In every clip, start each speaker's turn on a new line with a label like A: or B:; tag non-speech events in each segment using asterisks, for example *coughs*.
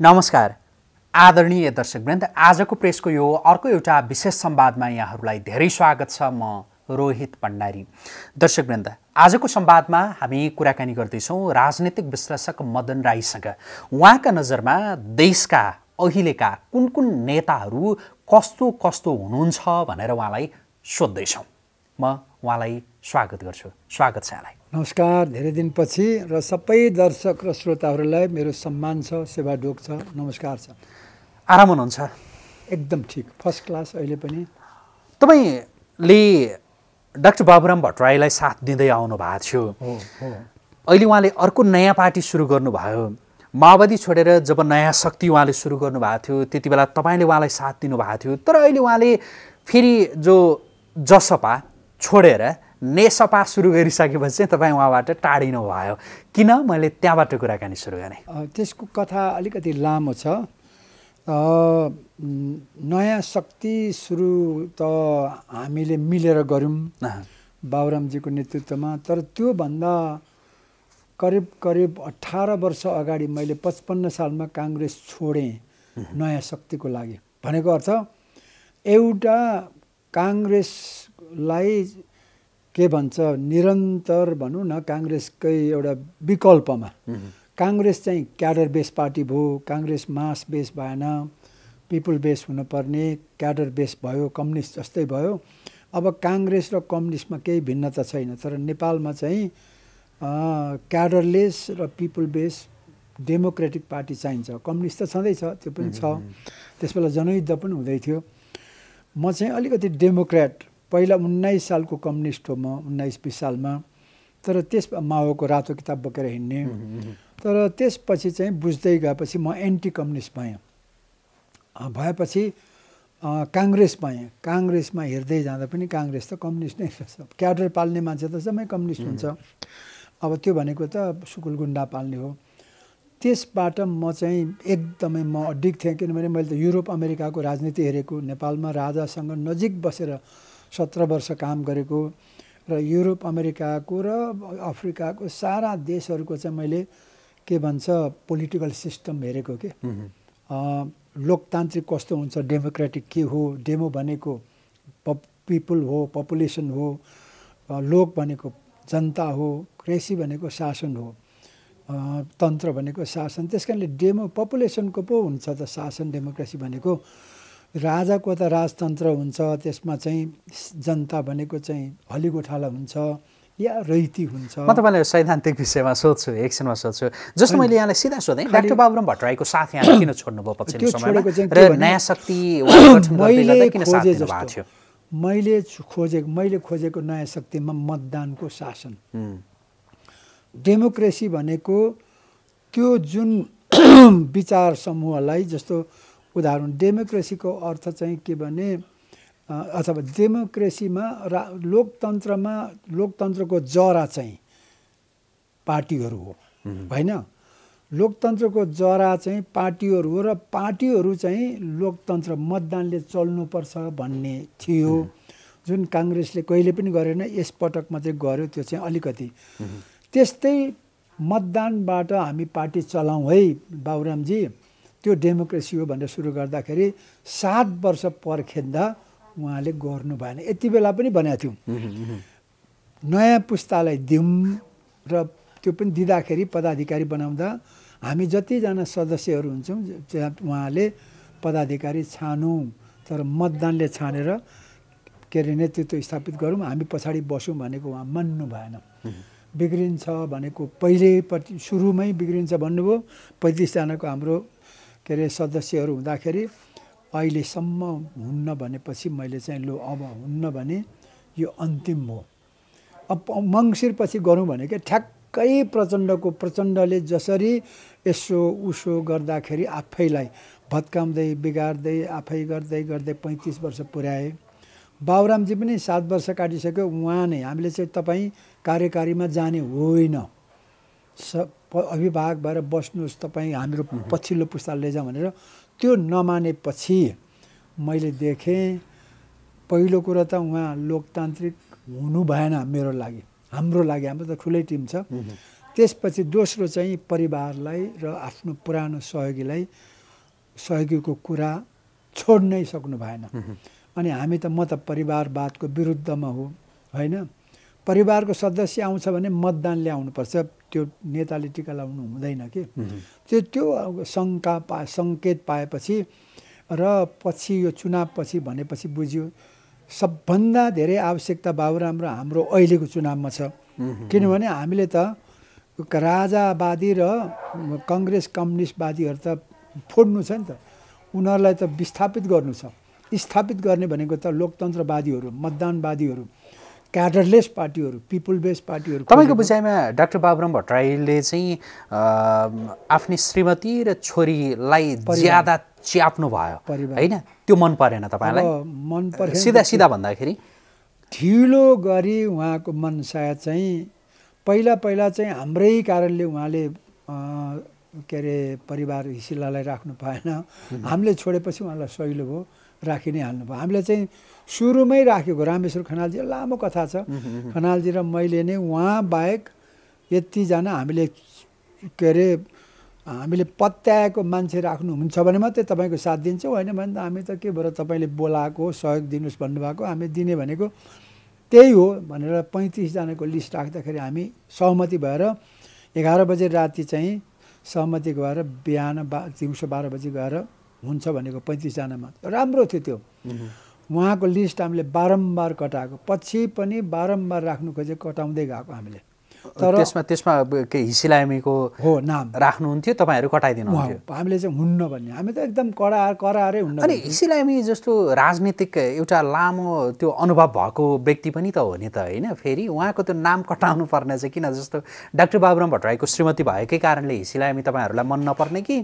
A: नमस्कार आदरणीय दर्शकवृन्द आजको प्रेसको यो अर्को एउटा विशेष संवादमा यहाँहरूलाई धेरै स्वागत छ म रोहित भण्डारी दर्शकवृन्द आजको संवादमा हामी कुराकानी गर्दैछौँ राजनैतिक विश्लेषक मदन राईसँग उहाँका नजरमा देशका अहिलेका कुन कुन नेताहरू कस्तो कस्तो हुनुहुन्छ भनेर उहाँलाई सोद्धैछौँ म उहाँलाई स्वागत गर्छु स्वागत छ यहाँलाई
B: नमस्कार धेरै दिनपछि र सबै दर्शक र श्रोताहरूलाई मेरो सम्मान छ सेवा डोक छ नमस्कार छ आराम हुनुहुन्छ एकदम ठिक फर्स्ट क्लास अहिले पनि
A: तपाईँले डाक्टर बाबुराम भट्टराईलाई साथ दिँदै आउनु भएको थियो
C: अहिले
A: उहाँले अर्को नयाँ पार्टी सुरु गर्नुभयो माओवादी छोडेर जब नयाँ शक्ति उहाँले सुरु गर्नुभएको थियो त्यति बेला तपाईँले उहाँलाई साथ दिनुभएको थियो तर अहिले उहाँले फेरि जो जसपा छोडेर नेसपा सुरु गरिसकेपछि चाहिँ तपाईँ उहाँबाट टाढिनु भयो किन मैले त्यहाँबाट कुराकानी सुरु गरेँ
B: त्यसको कथा अलिकति लामो छ नयाँ शक्ति सुरु त हामीले मिलेर गऱ्यौँ बाबुरामजीको नेतृत्वमा तर त्योभन्दा करिब करिब अठार वर्ष अगाडि मैले पचपन्न सालमा काङ्ग्रेस छोडेँ नयाँ शक्तिको लागि भनेको अर्थ एउटा काङ्ग्रेसलाई के भन्छ निरन्तर भनौँ न काङ्ग्रेसकै एउटा विकल्पमा काङ्ग्रेस चाहिँ क्याडर बेस पार्टी भयो काङ्ग्रेस मास बेस भएन पिपुल बेस हुनुपर्ने क्याडर बेस भयो कम्युनिस्ट जस्तै भयो अब काङ्ग्रेस र कम्युनिस्टमा केही भिन्नता छैन तर नेपालमा चाहिँ क्याडरलेस र पिपुल बेस डेमोक्रेटिक पार्टी चाहिन्छ कम्युनिस्ट त छँदैछ त्यो पनि छ त्यस बेला जनयुद्ध पनि हुँदै थियो म चाहिँ अलिकति डेमोक्रेट पहिला उन्नाइस सालको कम्युनिस्ट हो म उन्नाइस बिस सालमा तर त्यस माओको रातो किताब बोकेर हिँड्ने तर त्यसपछि चाहिँ बुझ्दै गएपछि म एन्टी कम्युनिस्ट पाएँ भएपछि काङ्ग्रेस पाएँ काङ्ग्रेसमा हेर्दै जाँदा पनि काङ्ग्रेस त कम्युनिस्ट नै रहेछ क्याडर पाल्ने मान्छे त जम्मै कम्युनिस्ट हुन्छ अब त्यो भनेको त सुकुल गुन्डा पाल्ने हो त्यसबाट म चाहिँ एकदमै म अड्डिक थिएँ किनभने मैले त युरोप अमेरिकाको राजनीति हेरेको नेपालमा राजासँग नजिक बसेर सत्र वर्ष काम गरेको र युरोप अमेरिकाको र अफ्रिकाको सारा देशहरूको चाहिँ मैले के भन्छ पोलिटिकल सिस्टम हेरेको के लोकतान्त्रिक कस्तो हुन्छ डेमोक्रेटिक के हो डेमो भनेको पप पिपुल हो पपुलेसन हो लोक भनेको जनता हो क्रेसी भनेको शासन हो तन्त्र भनेको शासन त्यस कारणले डेमो पपुलेसनको पो हुन्छ त शासन डेमोक्रेसी भनेको राजाको त राजतन्त्र हुन्छ त्यसमा चाहिँ जनता भनेको चाहिँ हलिगोठाला हुन्छ या रैती हुन्छ
A: म तपाईँलाई सैद्धान्तिक विषयमा सोध्छु एकछिनमा सोध्छु जस्तो मैले यहाँलाई सिधा सोधेँ डाक्टर बाबुराम भट्टराईको साथ यहाँ किन छोड्नुभयो पछिल्लो समयमा नयाँ शक्ति
B: *clears throat* मैले खोजे जस्तो मैले खोजेको मैले खोजेको नयाँ शक्तिमा मतदानको शासन डेमोक्रेसी भनेको त्यो जुन *clears throat* विचार समूहलाई जस्तो उदाहरण डेमोक्रेसीको अर्थ चाहिँ के भने अथवा डेमोक्रेसीमा रा लोकतन्त्रमा लोकतन्त्रको जरा चाहिँ पार्टीहरू हो होइन लोकतन्त्रको जरा चाहिँ पार्टीहरू हो र पार्टीहरू चाहिँ लोकतन्त्र मतदानले चल्नुपर्छ भन्ने थियो जुन काङ्ग्रेसले कहिले पनि गरेन यसपटक मात्रै गर्यो त्यो चाहिँ अलिकति त्यस्तै मतदानबाट हामी पार्टी चलाउँ है बाबुरामजी त्यो डेमोक्रेसी हो भनेर सुरु गर्दाखेरि सात वर्ष पर्खिँदा उहाँले गर्नु भएन यति बेला पनि भनेको थियौँ नयाँ पुस्तालाई दिउँ र त्यो पनि दिँदाखेरि पदाधिकारी बनाउँदा हामी जतिजना सदस्यहरू हुन्छौँ उहाँले पदाधिकारी छानौँ तर मतदानले छानेर के अरे नेतृत्व स्थापित गरौँ हामी पछाडि बसौँ भनेको उहाँ मान्नु भएन बिग्रिन्छ भनेको पहिलेपट्टि सुरुमै बिग्रिन्छ भन्नुभयो पैँतिसजनाको हाम्रो के अरे सदस्यहरू हुँदाखेरि अहिलेसम्म हुन्न भनेपछि मैले चाहिँ लु अब हुन्न भने यो अन्तिम हो अब मङ्सिर पछि गरौँ भने क्या ठ्याक्कै प्रचण्डको प्रचण्डले जसरी यसो उसो गर्दाखेरि आफैलाई भत्काउँदै बिगार्दै आफै गर्दै गर्दै पैँतिस वर्ष पुर्याए बाबुरामजी पनि सात वर्ष काटिसक्यो उहाँ नै हामीले चाहिँ तपाईँ कार्यकारीमा जाने होइन स अभिभावक भएर बस्नुहोस् तपाईँ हाम्रो पछिल्लो पुस्ता लैजाउँ भनेर त्यो नमानेपछि मैले देखेँ पहिलो कुरो त उहाँ लोकतान्त्रिक हुनु भएन मेरो लागि हाम्रो लागि हाम्रो त ठुलै टिम छ त्यसपछि दोस्रो चाहिँ परिवारलाई र आफ्नो पुरानो सहयोगीलाई सहयोगीको कुरा छोड्नै सक्नु भएन अनि हामी त म त परिवारवादको विरुद्धमा हो होइन परिवारको सदस्य आउँछ भने मतदान ल्याउनुपर्छ त्यो नेताले टिका लाउनु हुँदैन कि
C: त्यो
B: त्यो शङ्का पा सङ्केत पाएपछि र पछि यो चुनावपछि भनेपछि बुझ्यो सबभन्दा धेरै आवश्यकता बाबुराम र हाम्रो अहिलेको चुनावमा छ किनभने हामीले त राजावादी र कङ्ग्रेस कम्युनिस्टवादीहरू त फोड्नु छ नि त उनीहरूलाई त विस्थापित गर्नु छ स्थापित गर्ने भनेको त
A: लोकतन्त्रवादीहरू मतदानवादीहरू क्याडरलेस पार्टीहरू पिपुल बेस पार्टीहरू तपाईँको बुझाइमा डाक्टर बाबुराम भट्टराईले चाहिँ आफ्नो श्रीमती र छोरीलाई ज्यादा च्याप्नु भयो होइन त्यो मन परेन तपाईँलाई
B: मन परेन सिधा सिधा भन्दाखेरि ढिलो गरी उहाँको मनसाय चाहिँ पहिला पहिला चाहिँ हाम्रै कारणले उहाँले के अरे परिवार हिसिलालाई राख्नु पाएन हामीले छोडेपछि उहाँलाई सहिलो भयो राखि नै हाल्नुभयो हामीले चाहिँ सुरुमै राखेको रामेश्वर खनालजी लामो कथा छ खनालजी र मैले नै उहाँ बाहेक यतिजना हामीले के अरे हामीले पत्याएको मान्छे राख्नुहुन्छ भने मात्रै तपाईँको साथ दिन्छौँ होइन भने त हामी त के भएर तपाईँले बोलाएको सहयोग दिनुहोस् भन्नुभएको हामी दिने भनेको त्यही हो भनेर पैँतिसजनाको लिस्ट राख्दाखेरि हामी सहमति भएर एघार बजे राति चाहिँ सहमति गएर बिहान बा दिउँसो बाह्र बजी गएर हुन्छ भनेको पैँतिसजनामा राम्रो थियो त्यो उहाँको लिस्ट हामीले बारम्बार कटाएको पछि पनि बारम्बार राख्नु खोजेको कटाउँदै गएको हामीले तर
A: त्यसमा त्यसमा केही हिसिलामीको हो नाम राख्नुहुन्थ्यो तपाईँहरू कटाइदिनु
B: हामीले चाहिँ हुन्न भन्ने हामी त एकदम कडा करारै हुन्न अनि हिसिलामी जस्तो
A: राजनीतिक एउटा लामो त्यो अनुभव भएको व्यक्ति पनि त हो नि त होइन फेरि उहाँको त्यो नाम कटाउनु पर्ने चाहिँ किन जस्तो डाक्टर बाबुराम भट्टराईको श्रीमती भएकै कारणले हिसिलामी तपाईँहरूलाई मन नपर्ने कि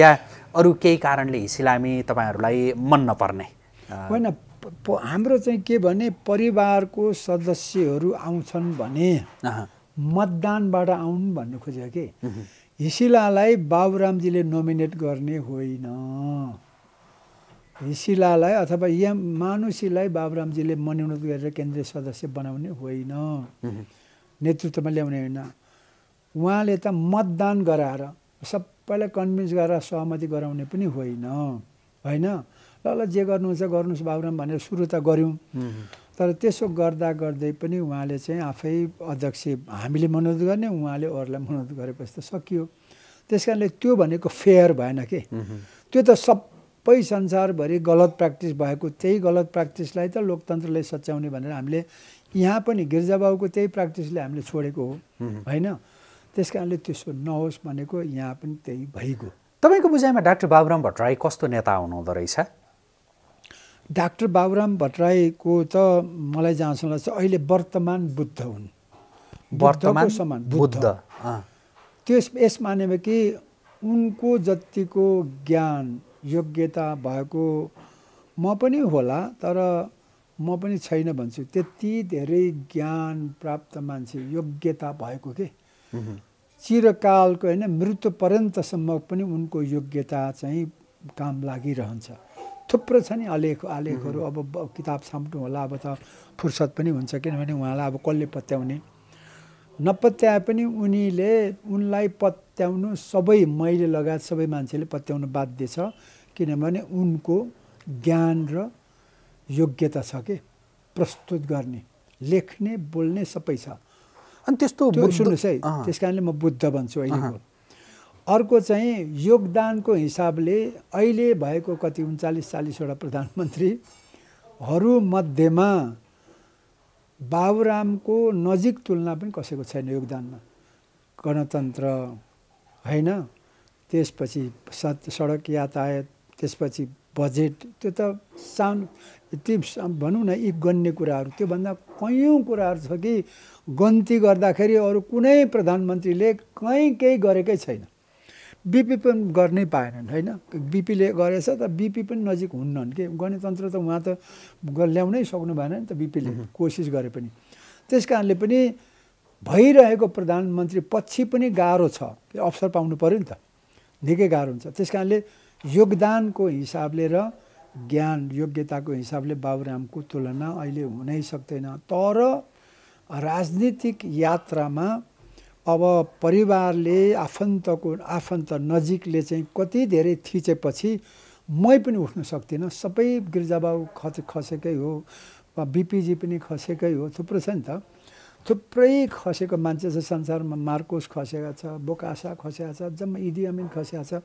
A: या अरू केही कारणले हिसिलामी तपाईँहरूलाई मन नपर्ने
B: होइन हाम्रो चाहिँ के भने परिवारको सदस्यहरू आउँछन् भने मतदानबाट आउन् भन्नु खोज्यो कि हिसिलालाई बाबुरामजीले नोमिनेट गर्ने होइन हिसिलालाई अथवा या मानुसीलाई बाबुरामजीले मनोनित गरेर केन्द्रीय सदस्य बनाउने होइन नेतृत्वमा ल्याउने होइन उहाँले त मतदान गराएर सबैलाई कन्भिन्स गरेर सहमति गराउने पनि होइन होइन ल ल जे गर्नुहुन्छ गर्नुहोस् बाबुराम भनेर सुरु त गऱ्यौँ तर त्यसो गर्दा गर्दै पनि उहाँले चाहिँ आफै अध्यक्ष हामीले मनोध गर्ने उहाँले अरूलाई मनोध गरेपछि त सकियो त्यस कारणले त्यो भनेको फेयर भएन कि
C: त्यो
B: त सबै संसारभरि गलत प्र्याक्टिस भएको त्यही गलत प्र्याक्टिसलाई त लोकतन्त्रले सच्याउने भनेर हामीले यहाँ पनि गिर्जाबाबुको त्यही प्र्याक्टिसले हामीले छोडेको हो होइन त्यस कारणले त्यसो नहोस् भनेको यहाँ पनि त्यही भइगयो
A: तपाईँको बुझाइमा डाक्टर बाबुराम भट्टराई कस्तो नेता हुनुहुँदो रहेछ
B: डाक्टर बाबुराम भट्टराईको त मलाई जहाँसम्म लाग्छ अहिले वर्तमान बुद्ध हुन्
A: वर्तमान समान बुद्ध
B: त्यस यस मानेमा कि उनको जतिको ज्ञान योग्यता भएको म पनि होला तर म पनि छैन भन्छु त्यति धेरै ज्ञान प्राप्त मान्छे योग्यता भएको के चिरकालको होइन मृत्यु पर्यन्तसम्म पनि उनको योग्यता चाहिँ काम लागिरहन्छ थुप्रो छ नि आलेख आलेखहरू अब किताब साम्नु होला अब त फुर्सद पनि हुन्छ किनभने उहाँलाई अब कसले पत्याउने नपत्याए पनि उनीले उनलाई पत्याउनु सबै मैले लगायत सबै मान्छेले पत्याउनु बाध्य छ किनभने उनको ज्ञान र योग्यता छ के प्रस्तुत गर्ने लेख्ने बोल्ने सबै छ अनि त्यस्तो सुन्नुहोस् है त्यस कारणले म बुद्ध भन्छु अहिलेको अर्को चाहिँ योगदानको हिसाबले अहिले भएको कति उन्चालिस चालिसवटा प्रधानमन्त्रीहरूमध्येमा बाबुरामको नजिक तुलना पनि कसैको छैन योगदानमा गणतन्त्र होइन त्यसपछि सत सडक यातायात त्यसपछि बजेट त्यो त सानो ती भनौँ न यी गन्ने कुराहरू त्योभन्दा कैयौँ कुराहरू छ कि गन्ती गर्दाखेरि अरू कुनै प्रधानमन्त्रीले कहीँ केही गरेकै छैन बिपी पनि गर्नै पाएनन् होइन बिपीले गरेछ त बिपी पनि नजिक हुन्नन् कि गणतन्त्र त उहाँ त ल्याउनै सक्नु भएन नि त बिपीले कोसिस गरे पनि त्यस कारणले पनि भइरहेको प्रधानमन्त्री पछि पनि गाह्रो छ अवसर पाउनु पऱ्यो नि त निकै गाह्रो हुन्छ त्यस कारणले योगदानको हिसाबले र ज्ञान योग्यताको हिसाबले बाबुरामको तुलना अहिले हुनै सक्दैन तर राजनीतिक यात्रामा अब परिवारले आफन्तको आफन्त नजिकले चाहिँ कति धेरै थिचेपछि मै पनि उठ्न सक्दिनँ सबै गिर्जाबाउ खच खसेकै हो वा बिपिजी पनि खसेकै हो थुप्रो छ नि त थुप्रै खसेको मान्छे छ संसारमा मार्कोस खसेका छ बोकासा खसेका छ जम्मा इडियामिन खसेका छ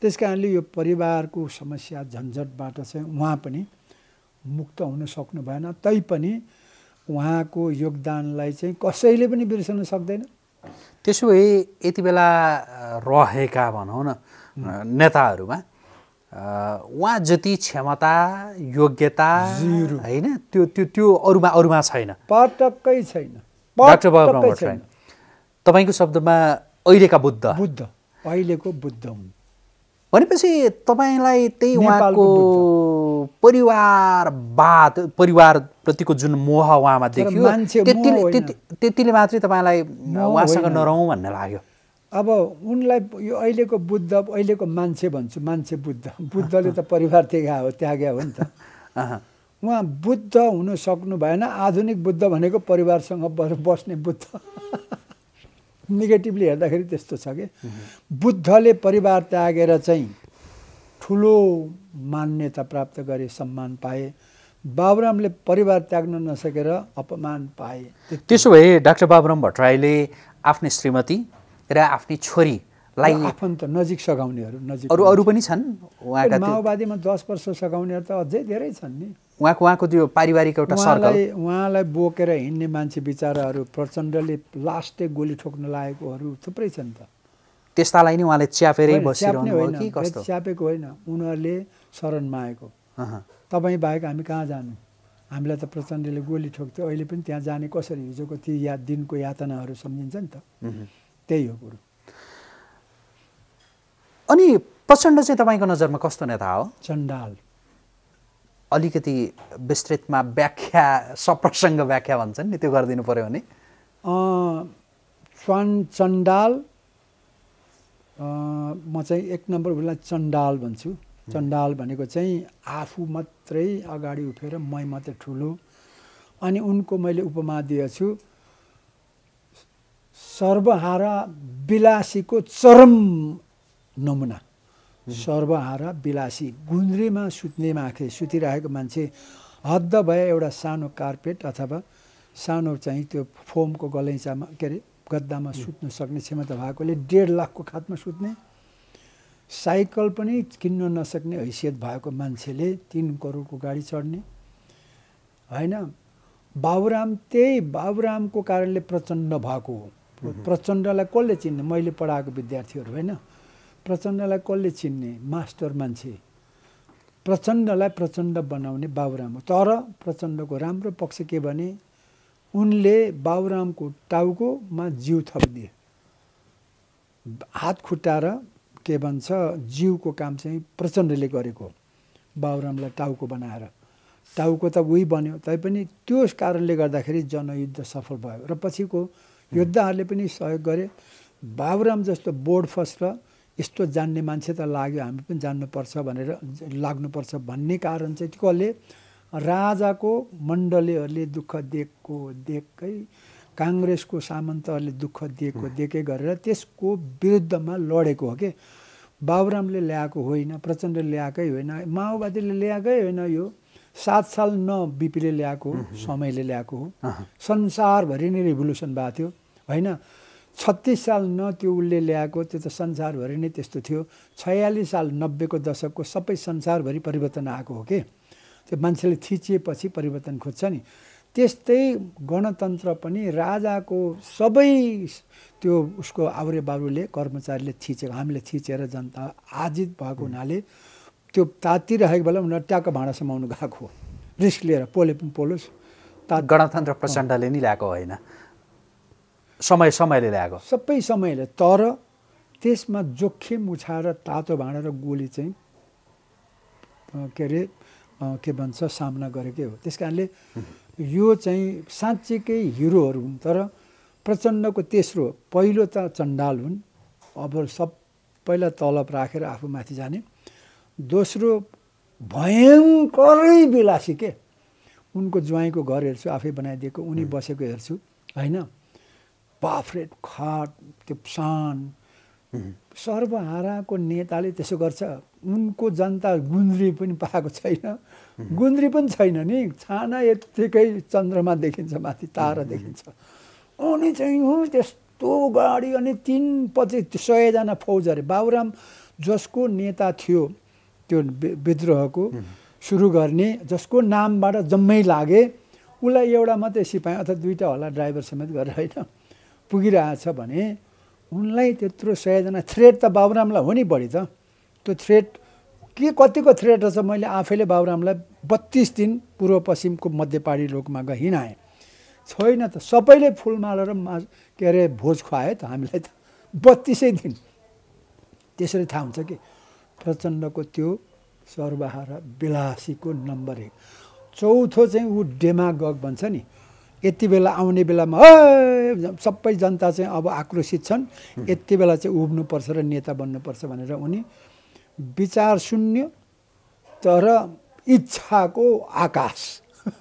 B: त्यस कारणले यो परिवारको समस्या झन्झटबाट चाहिँ उहाँ पनि मुक्त हुन सक्नु भएन तैपनि उहाँको योगदानलाई चाहिँ कसैले पनि बिर्सन सक्दैन
A: त्यसो भए यति बेला रहेका भनौँ न नेताहरूमा उहाँ जति क्षमता योग्यता होइन त्यो त्यो त्यो अरूमा अरूमा छैन पटक्कै छैन डाक्टर छैन तपाईँको शब्दमा अहिलेका बुद्ध बुद्ध अहिलेको बुद्ध हुन् भनेपछि तपाईँलाई त्यही उहाँको परिवारवाद परिवारप्रतिको जुन मोह उहाँमा देखियो त्यतिले मात्रै तपाईँलाई उहाँसँग नरहौँ भन्ने लाग्यो
B: अब उनलाई यो अहिलेको बुद्ध अहिलेको मान्छे भन्छु मान्छे बुद्ध बुद्धले त परिवार त्याग्या हो त्याग्या हो नि त *laughs* उहाँ बुद्ध हुन सक्नु भएन आधुनिक बुद्ध भनेको परिवारसँग बस्ने बुद्ध नेगेटिभली *laughs* हेर्दाखेरि त्यस्तो छ कि बुद्धले परिवार त्यागेर चाहिँ ठुलो मान्यता प्राप्त गरे सम्मान पाए बाबुरामले परिवार त्याग्न नसकेर अपमान पाए
A: त्यसो भए डाक्टर बाबुराम भट्टराईले आफ्नै श्रीमती र आफ्नै छोरीलाई
B: आफन्त नजिक सघाउनेहरू नजिक अरू अरू पनि
A: छन् उहाँका
B: माओवादीमा दस वर्ष सघाउनेहरू त अझै धेरै छन् नि
A: उहाँको उहाँको त्यो पारिवारिक एउटा सर्कल
B: उहाँलाई बोकेर हिँड्ने मान्छे बिचाराहरू प्रचण्डले लास्टै गोली ठोक्न लागेकोहरू थुप्रै छन् त
A: त्यस्तालाई नै उहाँले च्यापेरै बसिरहनु हो कि कस्तो
B: च्यापेको होइन उनीहरूले शरण मागेको तपाईँ बाहेक हामी कहाँ जानु हामीलाई त प्रचण्डले गोली ठोक्थ्यो अहिले पनि त्यहाँ जाने कसरी हिजोको ती या दिनको यातनाहरू सम्झिन्छ नि त
A: त्यही हो कुरो अनि प्रचण्ड चाहिँ तपाईँको नजरमा कस्तो नेता हो चण्डाल अलिकति विस्तृतमा व्याख्या सप्रसङ्ग व्याख्या भन्छन् नि त्यो गरिदिनु पऱ्यो भने
B: चण्डाल म चाहिँ एक नम्बर उसलाई चण्डाल भन्छु चण्डाल भनेको चाहिँ आफू मात्रै अगाडि उठेर मै मात्रै ठुलो अनि उनको मैले उपमा दिएछु सर्वहारा विलासीको चरम नमुना सर्वहारा विलासी गुन्द्रीमा सुत्ने माखे सुतिरहेको मान्छे हद्द भए एउटा सानो कार्पेट अथवा सानो चाहिँ त्यो फोमको गलैँचामा के अरे गद्दामा सुत्न सक्ने क्षमता भएकोले डेढ लाखको खातमा सुत्ने साइकल पनि किन्न नसक्ने हैसियत भएको मान्छेले तिन करोडको गाडी चढ्ने होइन बाबुराम त्यही बाबुरामको कारणले प्रचण्ड भएको हो प्रचण्डलाई कसले चिन्ने मैले पढाएको विद्यार्थीहरू होइन प्रचण्डलाई कसले चिन्ने मास्टर मान्छे प्रचण्डलाई प्रचण्ड बनाउने बाबुराम हो तर प्रचण्डको राम्रो पक्ष के भने उनले बाबुरामको टाउकोमा जिउ थपिदिए हात खुट्टाएर के भन्छ जिउको काम चाहिँ प्रचण्डले गरेको बाबुरामलाई टाउको बनाएर टाउको त उही बन्यो तैपनि त्यो कारणले गर्दाखेरि जनयुद्ध सफल भयो र पछिको योद्धाहरूले पनि सहयोग गरे बाबुराम जस्तो बोर्ड फर्स्ट र यस्तो जान्ने मान्छे त लाग्यो हामी पनि जान्नुपर्छ भनेर लाग्नुपर्छ भन्ने कारण चाहिँ कसले राजाको मण्डलीहरूले दुःख दिएको दिएकै काङ्ग्रेसको सामन्तहरूले दुःख दिएको दिएकै गरेर त्यसको विरुद्धमा लडेको हो कि बाबुरामले ल्याएको होइन प्रचण्डले ल्याएकै होइन माओवादीले ल्याएकै होइन यो सात साल न बिपीले ल्याएको हो समयले ल्याएको हो संसारभरि नै रिभोल्युसन भएको थियो होइन छत्तिस साल न त्यो उसले ल्याएको त्यो त संसारभरि नै त्यस्तो थियो छयालिस साल नब्बेको दशकको सबै संसारभरि परिवर्तन आएको हो कि त्यो मान्छेले थिचिएपछि परिवर्तन खोज्छ नि त्यस्तै गणतन्त्र पनि राजाको सबै त्यो उसको आउरे बाबुले कर्मचारीले थिचेको हामीले थिचेर जनता आजित भएको हुनाले त्यो तातिरहेको बेला उनीहरू ट्याक्क भाँडा समाउनु गएको हो रिस्क लिएर पोले पनि पोलोस् ता गणतन्त्र प्रचण्डले नि ल्याएको होइन समय समयले ल्याएको सबै समयले तर त्यसमा जोखिम उछाएर तातो भाँडा र गोली चाहिँ के अरे के भन्छ सामना गरेकै हो त्यस कारणले यो चाहिँ साँच्चीकै हिरोहरू हुन् तर प्रचण्डको तेस्रो पहिलो त चण्डाल हुन् अब सबैलाई तलब राखेर आफू माथि जाने दोस्रो भयङ्करै विलासी के उनको ज्वाइँको घर हेर्छु आफै बनाइदिएको उनी बसेको हेर्छु होइन बाफ्रेट खाट त्यो सान सर्वहाराको नेताले त्यसो गर्छ उनको जनता गुन्द्री पनि पाएको छैन गुन्द्री पनि छैन नि छाना यत्तिकै चन्द्रमा देखिन्छ माथि तारा देखिन्छ अनि चाहिँ हो त्यस्तो गाडी अनि तिन पच्चिस सयजना फौज अरे बाबुराम जसको नेता थियो त्यो विद्रोहको सुरु गर्ने जसको नामबाट जम्मै लागे उसलाई एउटा मात्रै सिपाही अथवा दुईवटा होला ड्राइभर समेत गरेर होइन पुगिरहेछ भने उनलाई त्यत्रो सयजना थ्रेड त बाबुरामलाई हो नि बढी त त्यो थ्रेट के कतिको थ्रेट रहेछ मैले आफैले बाबुरामलाई बत्तिस दिन पूर्व पश्चिमको मध्यपाडी लोकमा गए हिँडाएँ छैन त सबैले फुलमाला र मा के अरे भोज खुवायो त हामीलाई त बत्तिसै दिन त्यसरी थाहा हुन्छ कि प्रचण्डको त्यो र विलासीको नम्बर एक चौथो चाहिँ ऊ डेमागग भन्छ नि यति बेला आउने बेलामा सबै जनता चाहिँ अब आक्रोशित छन् यति बेला चाहिँ उभ्नुपर्छ र नेता बन्नुपर्छ भनेर उनी विचार शून्य तर इच्छाको आकाश *laughs*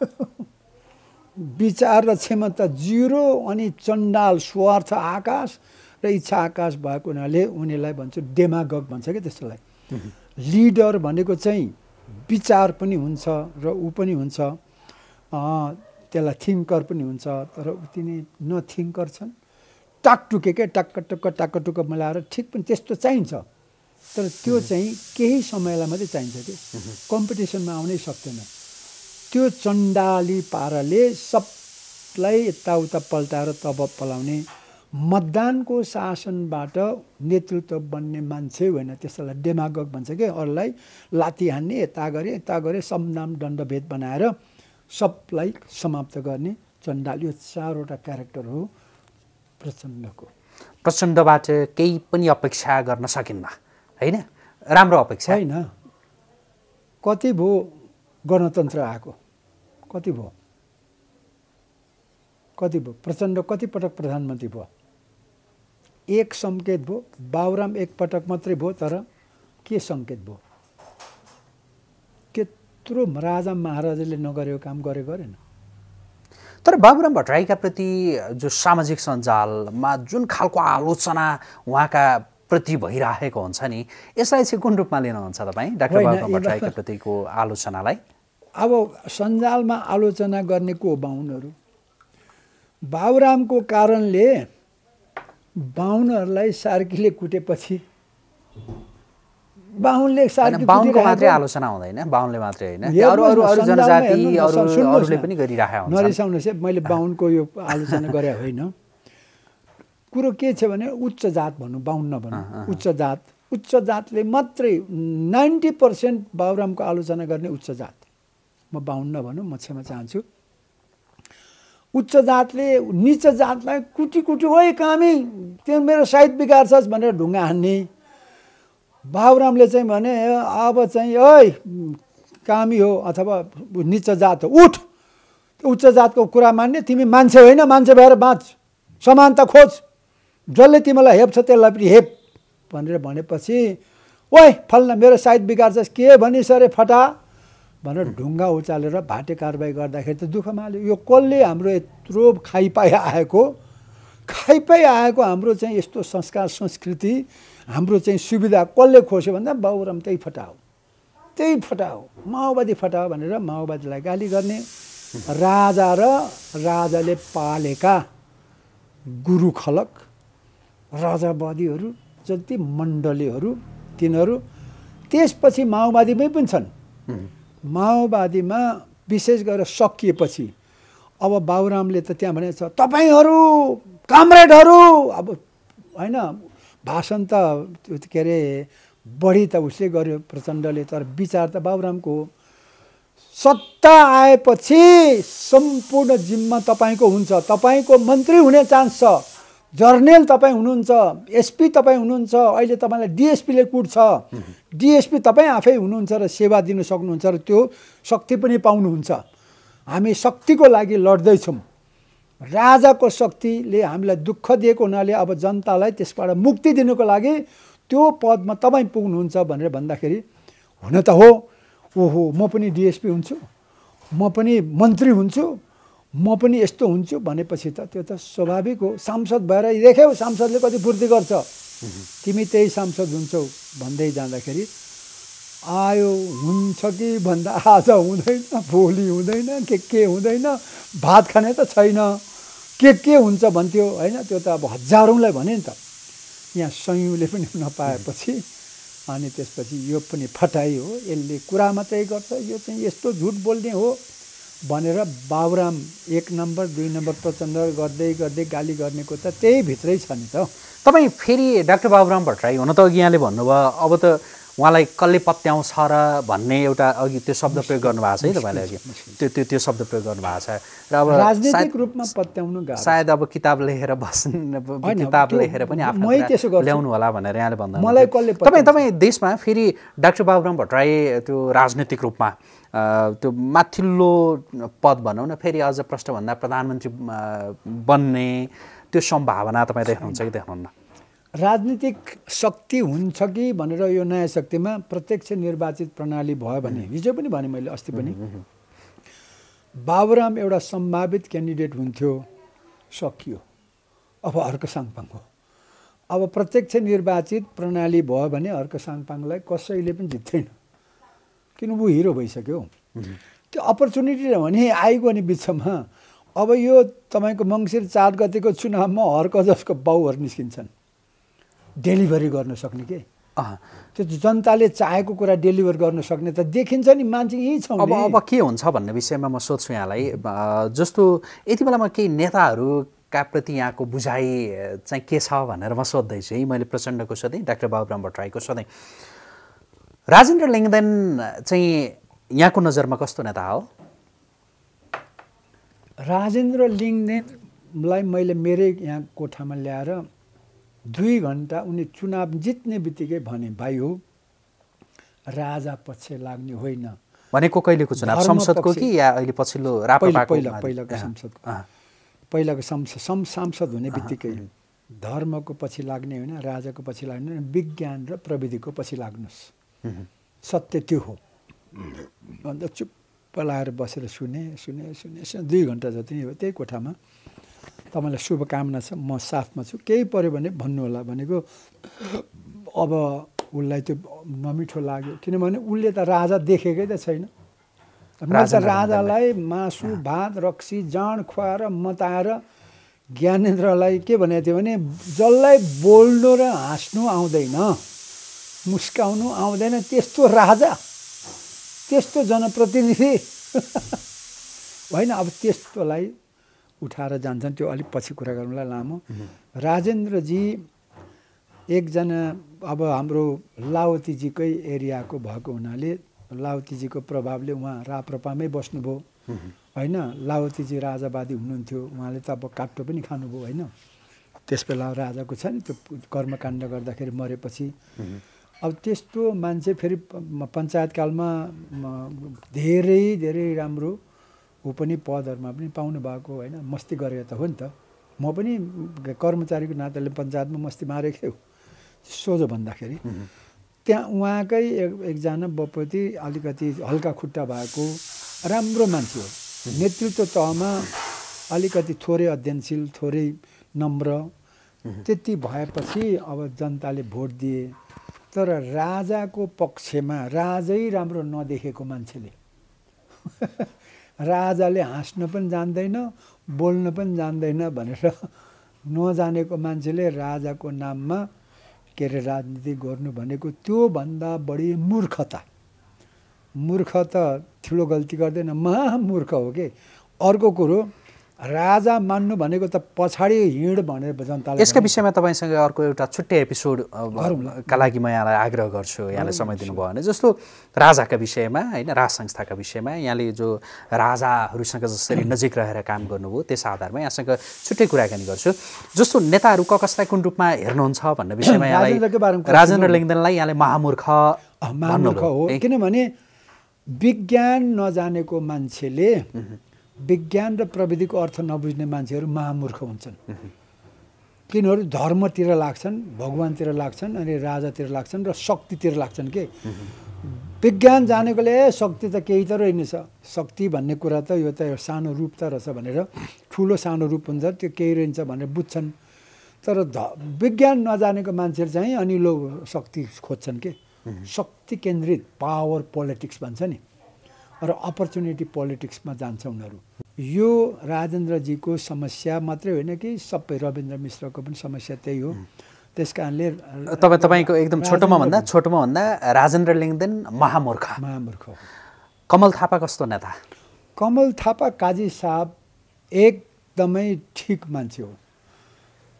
B: विचार र क्षमता जिरो अनि चण्डाल स्वार्थ आकाश र इच्छा आकाश भएको हुनाले उनीहरूलाई भन्छु डेमागक भन्छ क्या त्यस्तोलाई *laughs* लिडर भनेको चाहिँ विचार पनि हुन्छ र ऊ पनि हुन्छ त्यसलाई थिङ्कर पनि हुन्छ तर उति नै नथिङ्कर छन् टाकटुके क्या टाक्क टक्क टाक्क टुक्क मिलाएर ठिक पनि त्यस्तो चाहिन्छ तर त्यो चाहिँ केही समयलाई मात्रै चाहिन्छ कि कम्पिटिसनमा आउनै सक्दैन त्यो चण्डाली पाराले सबलाई यताउता पल्टाएर तब पलाउने मतदानको शासनबाट नेतृत्व बन्ने मान्छे होइन त्यसलाई डेमागक भन्छ कि अरूलाई लाती हान्ने यता गरे यता गरे समनाम दण्डभेद बनाएर सबलाई
A: समाप्त गर्ने चण्डाल यो चारवटा क्यारेक्टर हो प्रचण्डको प्रचण्डबाट केही पनि अपेक्षा गर्न सकिन्न होइन राम्रो अपेक्षा होइन कति भयो गणतन्त्र आएको कति भयो
B: कति भयो प्रचण्ड कतिपटक प्रधानमन्त्री भयो एक सङ्केत भयो बाबुराम एकपटक मात्रै भयो तर के सङ्केत भयो
A: त्यत्रो राजा महाराजाले नगरेको काम गरे गरेन तर बाबुराम भट्टराईका प्रति जो सामाजिक सञ्जालमा जुन खालको आलोचना उहाँका प्रति भइराखेको हुन्छ नि यसलाई चाहिँ कुन रूपमा लिनुहुन्छ तपाईँ डाक्टर बाबा भट्टराईको प्रतिको आलोचनालाई अब सञ्जालमा आलोचना
B: गर्ने को बाहुनहरू बाबुरामको कारणले बाहुनहरूलाई सार्कीले कुटेपछि बाहुनले बाहुनको मात्रै
A: आलोचना हुँदैन बाहुनले मात्रै होइन जनजाति पनि नरिसाउनुहोस्
B: मैले बाहुनको यो आलोचना गरे होइन *laughs* कुरो के छ भने उच्च जात भनौँ बाहुन्न भनौँ उच्च जात उच्च जातले मात्रै नाइन्टी पर्सेन्ट बाबुरामको आलोचना गर्ने उच्च जात म बाहुन्न भनौँ म क्षमा चाहन्छु उच्च जातले निच जातलाई कुटी कुटी ओ कामी त्यो मेरो सायद बिगार्छस् भनेर ढुङ्गा हान्ने बाबुरामले चाहिँ भने अब चाहिँ ओइ कामी हो अथवा निच जात हो उठ उच्च जातको कुरा मान्ने तिमी मान्छे होइन मान्छे भएर बाँच समानता खोज जसले तिमीलाई हेप छ त्यसलाई पनि हेप भनेर भनेपछि ओइ फल्ना मेरो साइड बिगार्छ के भनिस अरे फटा भनेर ढुङ्गा उचालेर भाटे कारवाही गर्दाखेरि त दुःख माल्यो यो कसले हाम्रो यत्रो खाइपाइ आएको खाइपाइ आएको हाम्रो चाहिँ यस्तो संस्कार संस्कृति हाम्रो चाहिँ सुविधा कसले खोस्यो भन्दा बाबुराम त्यही फटा हो त्यही फटा हो माओवादी फटाओ भनेर माओवादीलाई गाली गर्ने राजा र राजाले पालेका गुरु खलक राजावादीहरू जति मण्डलीहरू तिनीहरू त्यसपछि माओवादीमै पनि छन् माओवादीमा विशेष गरेर सकिएपछि अब बाबुरामले त त्यहाँ भनेको छ तपाईँहरू कामरेडहरू अब होइन भाषण त के अरे बढी त उसले गर्यो प्रचण्डले तर विचार त बाबुरामको सत्ता आएपछि सम्पूर्ण जिम्मा तपाईँको हुन्छ तपाईँको मन्त्री हुने चान्स छ जर्नेल तपाईँ हुनुहुन्छ एसपी तपाईँ हुनुहुन्छ अहिले तपाईँलाई डिएसपीले कुट्छ डिएसपी तपाईँ आफै हुनुहुन्छ र सेवा दिनु सक्नुहुन्छ र त्यो शक्ति पनि पाउनुहुन्छ हामी शक्तिको लागि लड्दैछौँ राजाको शक्तिले हामीलाई दुःख दिएको हुनाले अब जनतालाई त्यसबाट मुक्ति दिनुको लागि त्यो पदमा तपाईँ पुग्नुहुन्छ भनेर भन्दाखेरि हुन त हो ओहो म पनि डिएसपी हुन्छु म पनि मन्त्री हुन्छु म पनि यस्तो हुन्छु भनेपछि त त्यो त स्वाभाविक हो सांसद भएर देख्यौ सांसदले कति पूर्ति गर्छ
C: तिमी
B: त्यही सांसद हुन्छौ भन्दै जाँदाखेरि आयो हुन्छ कि भन्दा आज हुँदैन भोलि हुँदैन के के हुँदैन भात खाने त छैन के के हुन्छ भन्थ्यो होइन त्यो त अब हजारौँलाई भने नि त यहाँ सयौँले पनि नपाएपछि अनि त्यसपछि यो पनि फटाइ हो यसले कुरा मात्रै गर्छ यो चाहिँ यस्तो झुट बोल्ने हो भनेर बाबुराम एक नम्बर दुई नम्बर प्रचण्ड गर्दै गर्दै गाली गर्नेको त त्यही भित्रै छ नि त
A: तपाईँ फेरि डाक्टर बाबुराम भट्टराई हुन त अघि यहाँले भन्नुभयो अब त उहाँलाई कसले पत्याउँछ र भन्ने एउटा अघि त्यो शब्द प्रयोग गर्नुभएको छ है तपाईँले अघि त्यो त्यो त्यो शब्द प्रयोग गर्नुभएको छ र अब राजनीतिक
B: रूपमा पत्याउनु सायद
A: अब किताब लेखेर बस्नु किताब लेखेर पनि आफ्नो ल्याउनु होला भनेर यहाँले भन्दा मलाई कसले तपाईँ तपाईँ देशमा फेरि डाक्टर बाबुराम भट्टराई त्यो राजनीतिक रूपमा त्यो माथिल्लो पद भनौँ न फेरि अझ प्रश्नभन्दा प्रधानमन्त्री बन्ने त्यो सम्भावना तपाईँ देख्नुहुन्छ कि देख्नुहुन्न
B: राजनीतिक शक्ति हुन्छ कि भनेर यो नयाँ शक्तिमा प्रत्यक्ष निर्वाचित प्रणाली भयो भने हिजो पनि भने मैले अस्ति पनि बाबुराम एउटा सम्भावित क्यान्डिडेट हुन्थ्यो सकियो अब अर्को साङपाङ हो अब प्रत्यक्ष निर्वाचित प्रणाली भयो भने अर्को साङपाङलाई कसैले पनि जित्दैन किन ऊ हिरो भइसक्यो त्यो अपर्च्युनिटी भने आइगयो नि बिचमा अब यो तपाईँको मङ्सिर चार गतिको चुनावमा हर्क जसको बाउहरू निस्किन्छन् डेलिभरी गर्न सक्ने के त्यो जनताले चाहेको कुरा
A: डेलिभर गर्न सक्ने त देखिन्छ नि मान्छे यहीँ छ अब अब के हुन्छ भन्ने विषयमा म सोध्छु यहाँलाई जस्तो यति बेलामा केही नेताहरू प्रति यहाँको बुझाइ चाहिँ के छ भनेर म सोध्दैछु है मैले प्रचण्डको सोधेँ डाक्टर बाबुराम भट्टराईको सोधेँ राजेन्द्र लिङ्गदेन चाहिँ यहाँको नजरमा कस्तो नेता हो
B: राजेन्द्र लिङ्गदेनलाई मैले मेरै यहाँ कोठामा ल्याएर दुई घन्टा उनी चुनाव जित्ने बित्तिकै भने भाइ हो राजा पक्ष लाग्ने होइन
A: भनेको कहिलेको चुनाव संसदको कि या अहिले पछिल्लो पहिला
B: पहिलाको संसदको पहिलाको संसद सांसद हुने बित्तिकै धर्मको पछि लाग्ने होइन राजाको पछि लाग्ने होइन विज्ञान र प्रविधिको पछि लाग्नुहोस् सत्य त्यो हो अन्त चुप्प लागेर बसेर सुने सुने सुने दुई घन्टा जति नै हो त्यही कोठामा तपाईँलाई शुभकामना छ म साथमा छु केही पऱ्यो भने भन्नुहोला भनेको अब उसलाई त्यो नमिठो लाग्यो किनभने उसले त राजा देखेकै त छैन राजालाई मासु भात रक्सी जाँड खुवाएर मताएर ज्ञानेन्द्रलाई के भनेको थियो भने जसलाई बोल्नु र हाँस्नु आउँदैन मुस्काउनु आउँदैन त्यस्तो राजा त्यस्तो जनप्रतिनिधि *laughs* होइन अब त्यस्तोलाई उठाएर जान्छन् त्यो अलिक पछि कुरा गरौँला लामो राजेन्द्रजी एकजना अब हाम्रो लावतीजीकै एरियाको भएको हुनाले लावतीजीको प्रभावले उहाँ राप्रपामै बस्नुभयो होइन लावतीजी राजावादी हुनुहुन्थ्यो उहाँले त अब काटो पनि खानुभयो होइन त्यस बेला राजाको छ नि त्यो कर्मकाण्ड गर्दाखेरि मरेपछि अब त्यस्तो मान्छे फेरि पञ्चायतकालमा धेरै धेरै राम्रो ऊ पनि पदहरूमा पनि पाउनु भएको होइन मस्ती गरेर त हो नि त म पनि कर्मचारीको नाताले पञ्चायतमा मस्ती मारेकै हो सोझो भन्दाखेरि त्यहाँ उहाँकै एक एकजना बपति अलिकति हल्का खुट्टा भएको राम्रो मान्छे हो नेतृत्व तहमा अलिकति थोरै अध्ययनशील थोरै नम्र त्यति भएपछि अब जनताले भोट दिए तर राजाको पक्षमा राजै राम्रो नदेखेको मान्छेले *laughs* राजाले हाँस्न पनि जान्दैन बोल्न पनि जान्दैन भनेर नजानेको मान्छेले राजाको नाममा के अरे राजनीति गर्नु भनेको त्योभन्दा बढी मूर्खता मूर्ख त ठुलो गल्ती गर्दैन महामूर्ख हो कि अर्को कुरो राजा मान्नु भनेको त पछाडि हिँड भनेर जनताले यसको
A: विषयमा तपाईँसँग अर्को एउटा छुट्टै एपिसोड का लागि म यहाँलाई आग्रह गर्छु यहाँले समय दिनुभयो भने जस्तो राजाका विषयमा होइन राज संस्थाका विषयमा यहाँले जो राजाहरूसँग जसरी नजिक रहेर काम गर्नुभयो त्यस आधारमा यहाँसँग छुट्टै कुराकानी गर्छु जस्तो नेताहरू क कसलाई कुन रूपमा हेर्नुहुन्छ भन्ने विषयमा *clears throat* यहाँलाई राजेन्द्र लिङ्गदेनलाई यहाँले महामूर्ख महामूर्ख हो
B: किनभने विज्ञान नजानेको मान्छेले विज्ञान र प्रविधिको अर्थ नबुझ्ने मान्छेहरू महामूर्ख हुन्छन् किनहरू धर्मतिर लाग्छन् भगवान्तिर लाग्छन् अनि राजातिर लाग्छन् र शक्तितिर लाग्छन् के विज्ञान जानेकोले शक्ति त केही त रहेनछ शक्ति भन्ने कुरा त यो त सानो रूप त रहेछ भनेर ठुलो सानो रूप हुन्छ त्यो केही रहन्छ भनेर बुझ्छन् तर ध विज्ञान नजानेको मान्छेहरू चाहिँ अनि लो शक्ति खोज्छन् के शक्ति केन्द्रित पावर पोलिटिक्स भन्छ नि र अपर्च्युनिटी पोलिटिक्समा जान्छ उनीहरू यो राजेन्द्रजीको समस्या मात्रै होइन कि सबै रविन्द्र मिश्रको पनि समस्या त्यही हो
A: त्यस कारणले तपाईँ तपाईँको एकदम छोटोमा भन्दा छोटोमा भन्दा राजेन्द्र लिङ्गदेन महामूर्ख महामूर्ख कमल थापा कस्तो नेता कमल थापा काजी साहब
B: एकदमै ठिक मान्छे हो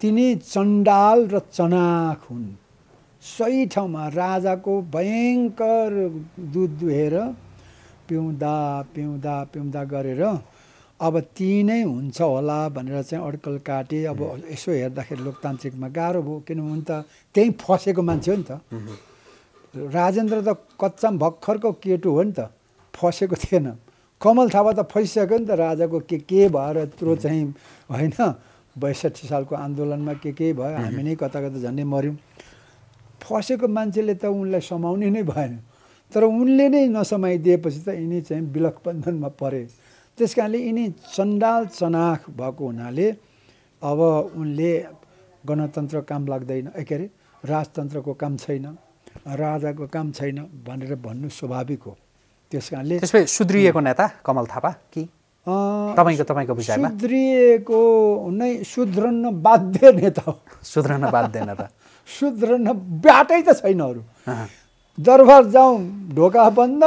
B: तिनी चण्डाल र चनाख हुन् सही ठाउँमा राजाको भयङ्कर दुध दुहेर पिउँदा पिउँदा पिउँदा गरेर अब ती नै हुन्छ होला भनेर चाहिँ अड्कल काटे अब यसो हेर्दाखेरि लोकतान्त्रिकमा गाह्रो भयो किनभने त त्यहीँ फसेको मान्छे हो नि त राजेन्द्र त कच्चा भर्खरको केटु हो नि त फसेको थिएन कमल थापा त फसिसक्यो नि त राजाको के के भएर यत्रो चाहिँ होइन बैसठी सालको आन्दोलनमा के के भयो हामी नै कता कता झन्डै मऱ्यौँ फसेको मान्छेले त उनलाई समाउने नै भएन तर उनले नै नसमाइदिएपछि त यिनी चाहिँ विलक बन्धनमा परे त्यस कारणले यिनी चण्डाल चनाख भएको हुनाले अब उनले गणतन्त्र काम लाग्दैन ए के अरे राजतन्त्रको काम छैन राजाको काम छैन भनेर भन्नु
A: स्वाभाविक हो त्यस कारणले सुध्रिएको नेता कमल थापा कि तपाईँको तपाईँको सुध्रिएको
B: नै सुध्रन बाध्य नेता हो सुध्रन बाध्य नेता *laughs* सुध्रन ब्याटै त छैन अरू दरबार जाउँ ढोका बन्द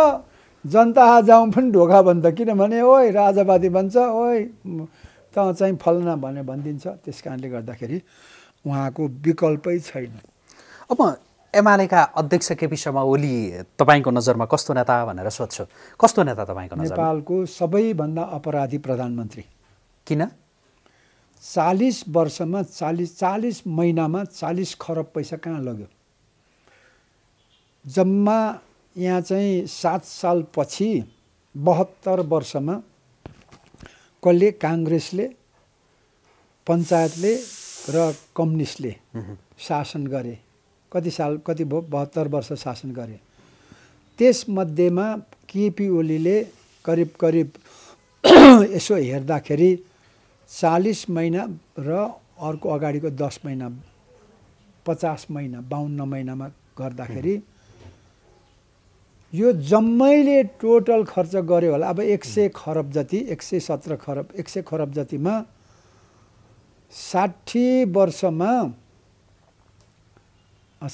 B: जनता जाउँ पनि ढोका बन्द किनभने ओइ राजावादी भन्छ ओइ त चाहिँ फलना भने भनिदिन्छ त्यस कारणले गर्दाखेरि उहाँको
A: विकल्पै छैन अब एमालेका अध्यक्ष केपी शर्मा ओली तपाईँको नजरमा कस्तो नेता भनेर सोध्छु कस्तो नेता तपाईँको नेपालको
B: सबैभन्दा अपराधी प्रधानमन्त्री किन चालिस वर्षमा चालिस चालिस महिनामा चालिस खरब पैसा कहाँ लग्यो जम्मा यहाँ चाहिँ सात सालपछि बहत्तर वर्षमा कसले काङ्ग्रेसले पञ्चायतले र कम्युनिस्टले शासन गरे कति साल कति भयो बहत्तर वर्ष शासन गरे त्यसमध्येमा केपी ओलीले करिब करिब *coughs* यसो हेर्दाखेरि चालिस महिना र अर्को अगाडिको दस महिना पचास महिना बाहन्न महिनामा गर्दाखेरि यो जम्मैले टोटल खर्च गऱ्यो होला अब एक सय खरब जति एक सय सत्र खरब एक सय खरब जतिमा साठी वर्षमा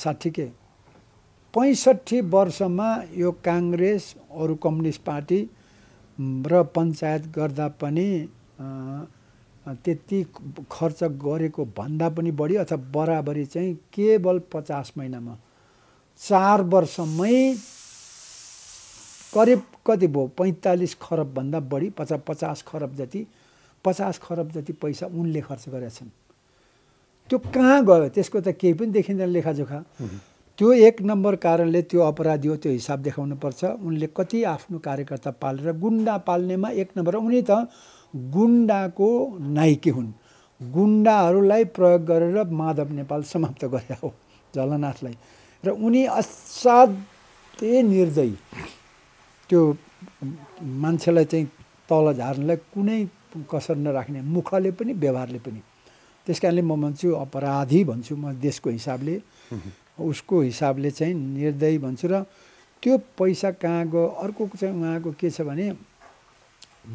B: साठी के पैँसठी वर्षमा यो काङ्ग्रेस अरू कम्युनिस्ट पार्टी र पञ्चायत गर्दा पनि त्यति खर्च गरेको भन्दा पनि बढी अथवा बराबरी चाहिँ केवल पचास महिनामा चार वर्षमै करिब कति भयो पैँतालिस खरबभन्दा बढी पचास पचास खरब जति पचास खरब जति पैसा उनले खर्च गरेका छन् त्यो कहाँ गयो त्यसको त केही पनि देखिँदैन लेखाजोखा त्यो एक नम्बर कारणले त्यो अपराधी हो त्यो हिसाब पर्छ उनले कति आफ्नो कार्यकर्ता पालेर गुन्डा पाल्नेमा एक नम्बर उनी त गुन्डाको नाइकी हुन् गुन्डाहरूलाई प्रयोग गरेर माधव नेपाल समाप्त गरे हो झलनाथलाई र उनी असाध्यै निर्दयी त्यो मान्छेलाई चाहिँ तल झार्नलाई कुनै कसर नराख्ने मुखले पनि व्यवहारले पनि त्यस कारणले म भन्छु अपराधी भन्छु म देशको हिसाबले उसको हिसाबले चाहिँ निर्दयी भन्छु र त्यो पैसा कहाँ गयो अर्को चाहिँ उहाँको के छ भने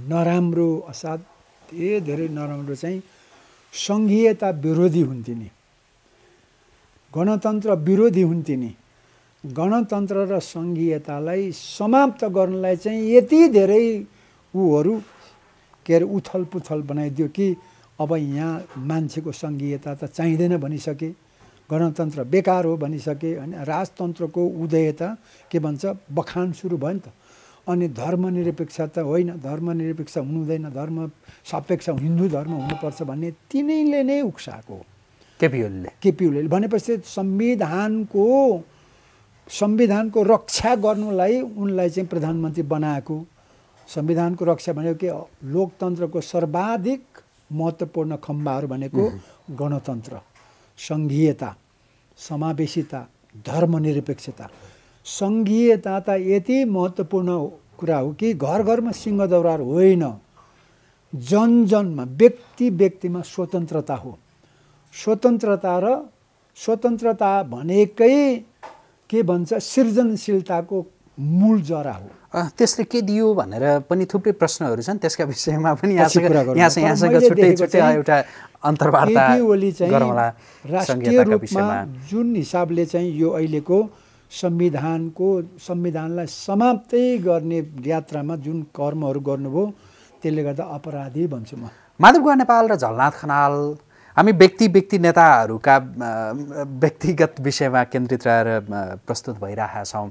B: नराम्रो असाध्यै धेरै नराम्रो चाहिँ सङ्घीयता विरोधी हुन्थे नि गणतन्त्र विरोधी हुन्थे नि गणतन्त्र र सङ्घीयतालाई समाप्त गर्नलाई चाहिँ यति धेरै ऊहरू के अरे उथलपुथल बनाइदियो कि अब यहाँ मान्छेको सङ्घीयता त चाहिँदैन भनिसके गणतन्त्र बेकार हो भनिसके होइन राजतन्त्रको उदयता के भन्छ बखान सुरु भयो नि त अनि धर्मनिरपेक्ष त होइन धर्मनिरपेक्ष हुनु धर्म सापेक्ष हिन्दू धर्म हुनुपर्छ भन्ने तिनैले नै उक्साएको हो केपिओलीले केपिओलीले भनेपछि संविधानको संविधानको रक्षा गर्नुलाई उनलाई चाहिँ प्रधानमन्त्री बनाएको संविधानको रक्षा भनेको के लोकतन्त्रको सर्वाधिक महत्त्वपूर्ण खम्बाहरू भनेको गणतन्त्र सङ्घीयता समावेशिता धर्मनिरपेक्षता सङ्घीयता त यति महत्त्वपूर्ण कुरा हो कि घर घरमा सिंहदौरार होइन जन जनमा व्यक्ति व्यक्तिमा स्वतन्त्रता हो स्वतन्त्रता र स्वतन्त्रता भनेकै के भन्छ सृजनशीलताको मूल
A: जरा हो त्यसले के दियो भनेर पनि थुप्रै प्रश्नहरू छन् त्यसका विषयमा पनि राष्ट्रिय रूपमा
B: जुन हिसाबले चाहिँ यो अहिलेको संविधानको संविधानलाई समाप्तै गर्ने यात्रामा जुन कर्महरू गर्नुभयो त्यसले गर्दा अपराधी भन्छु म
A: माधव गुवा नेपाल र झलनाथ खनाल हामी व्यक्ति व्यक्ति नेताहरूका व्यक्तिगत विषयमा केन्द्रित रहेर प्रस्तुत भइरहेका छौँ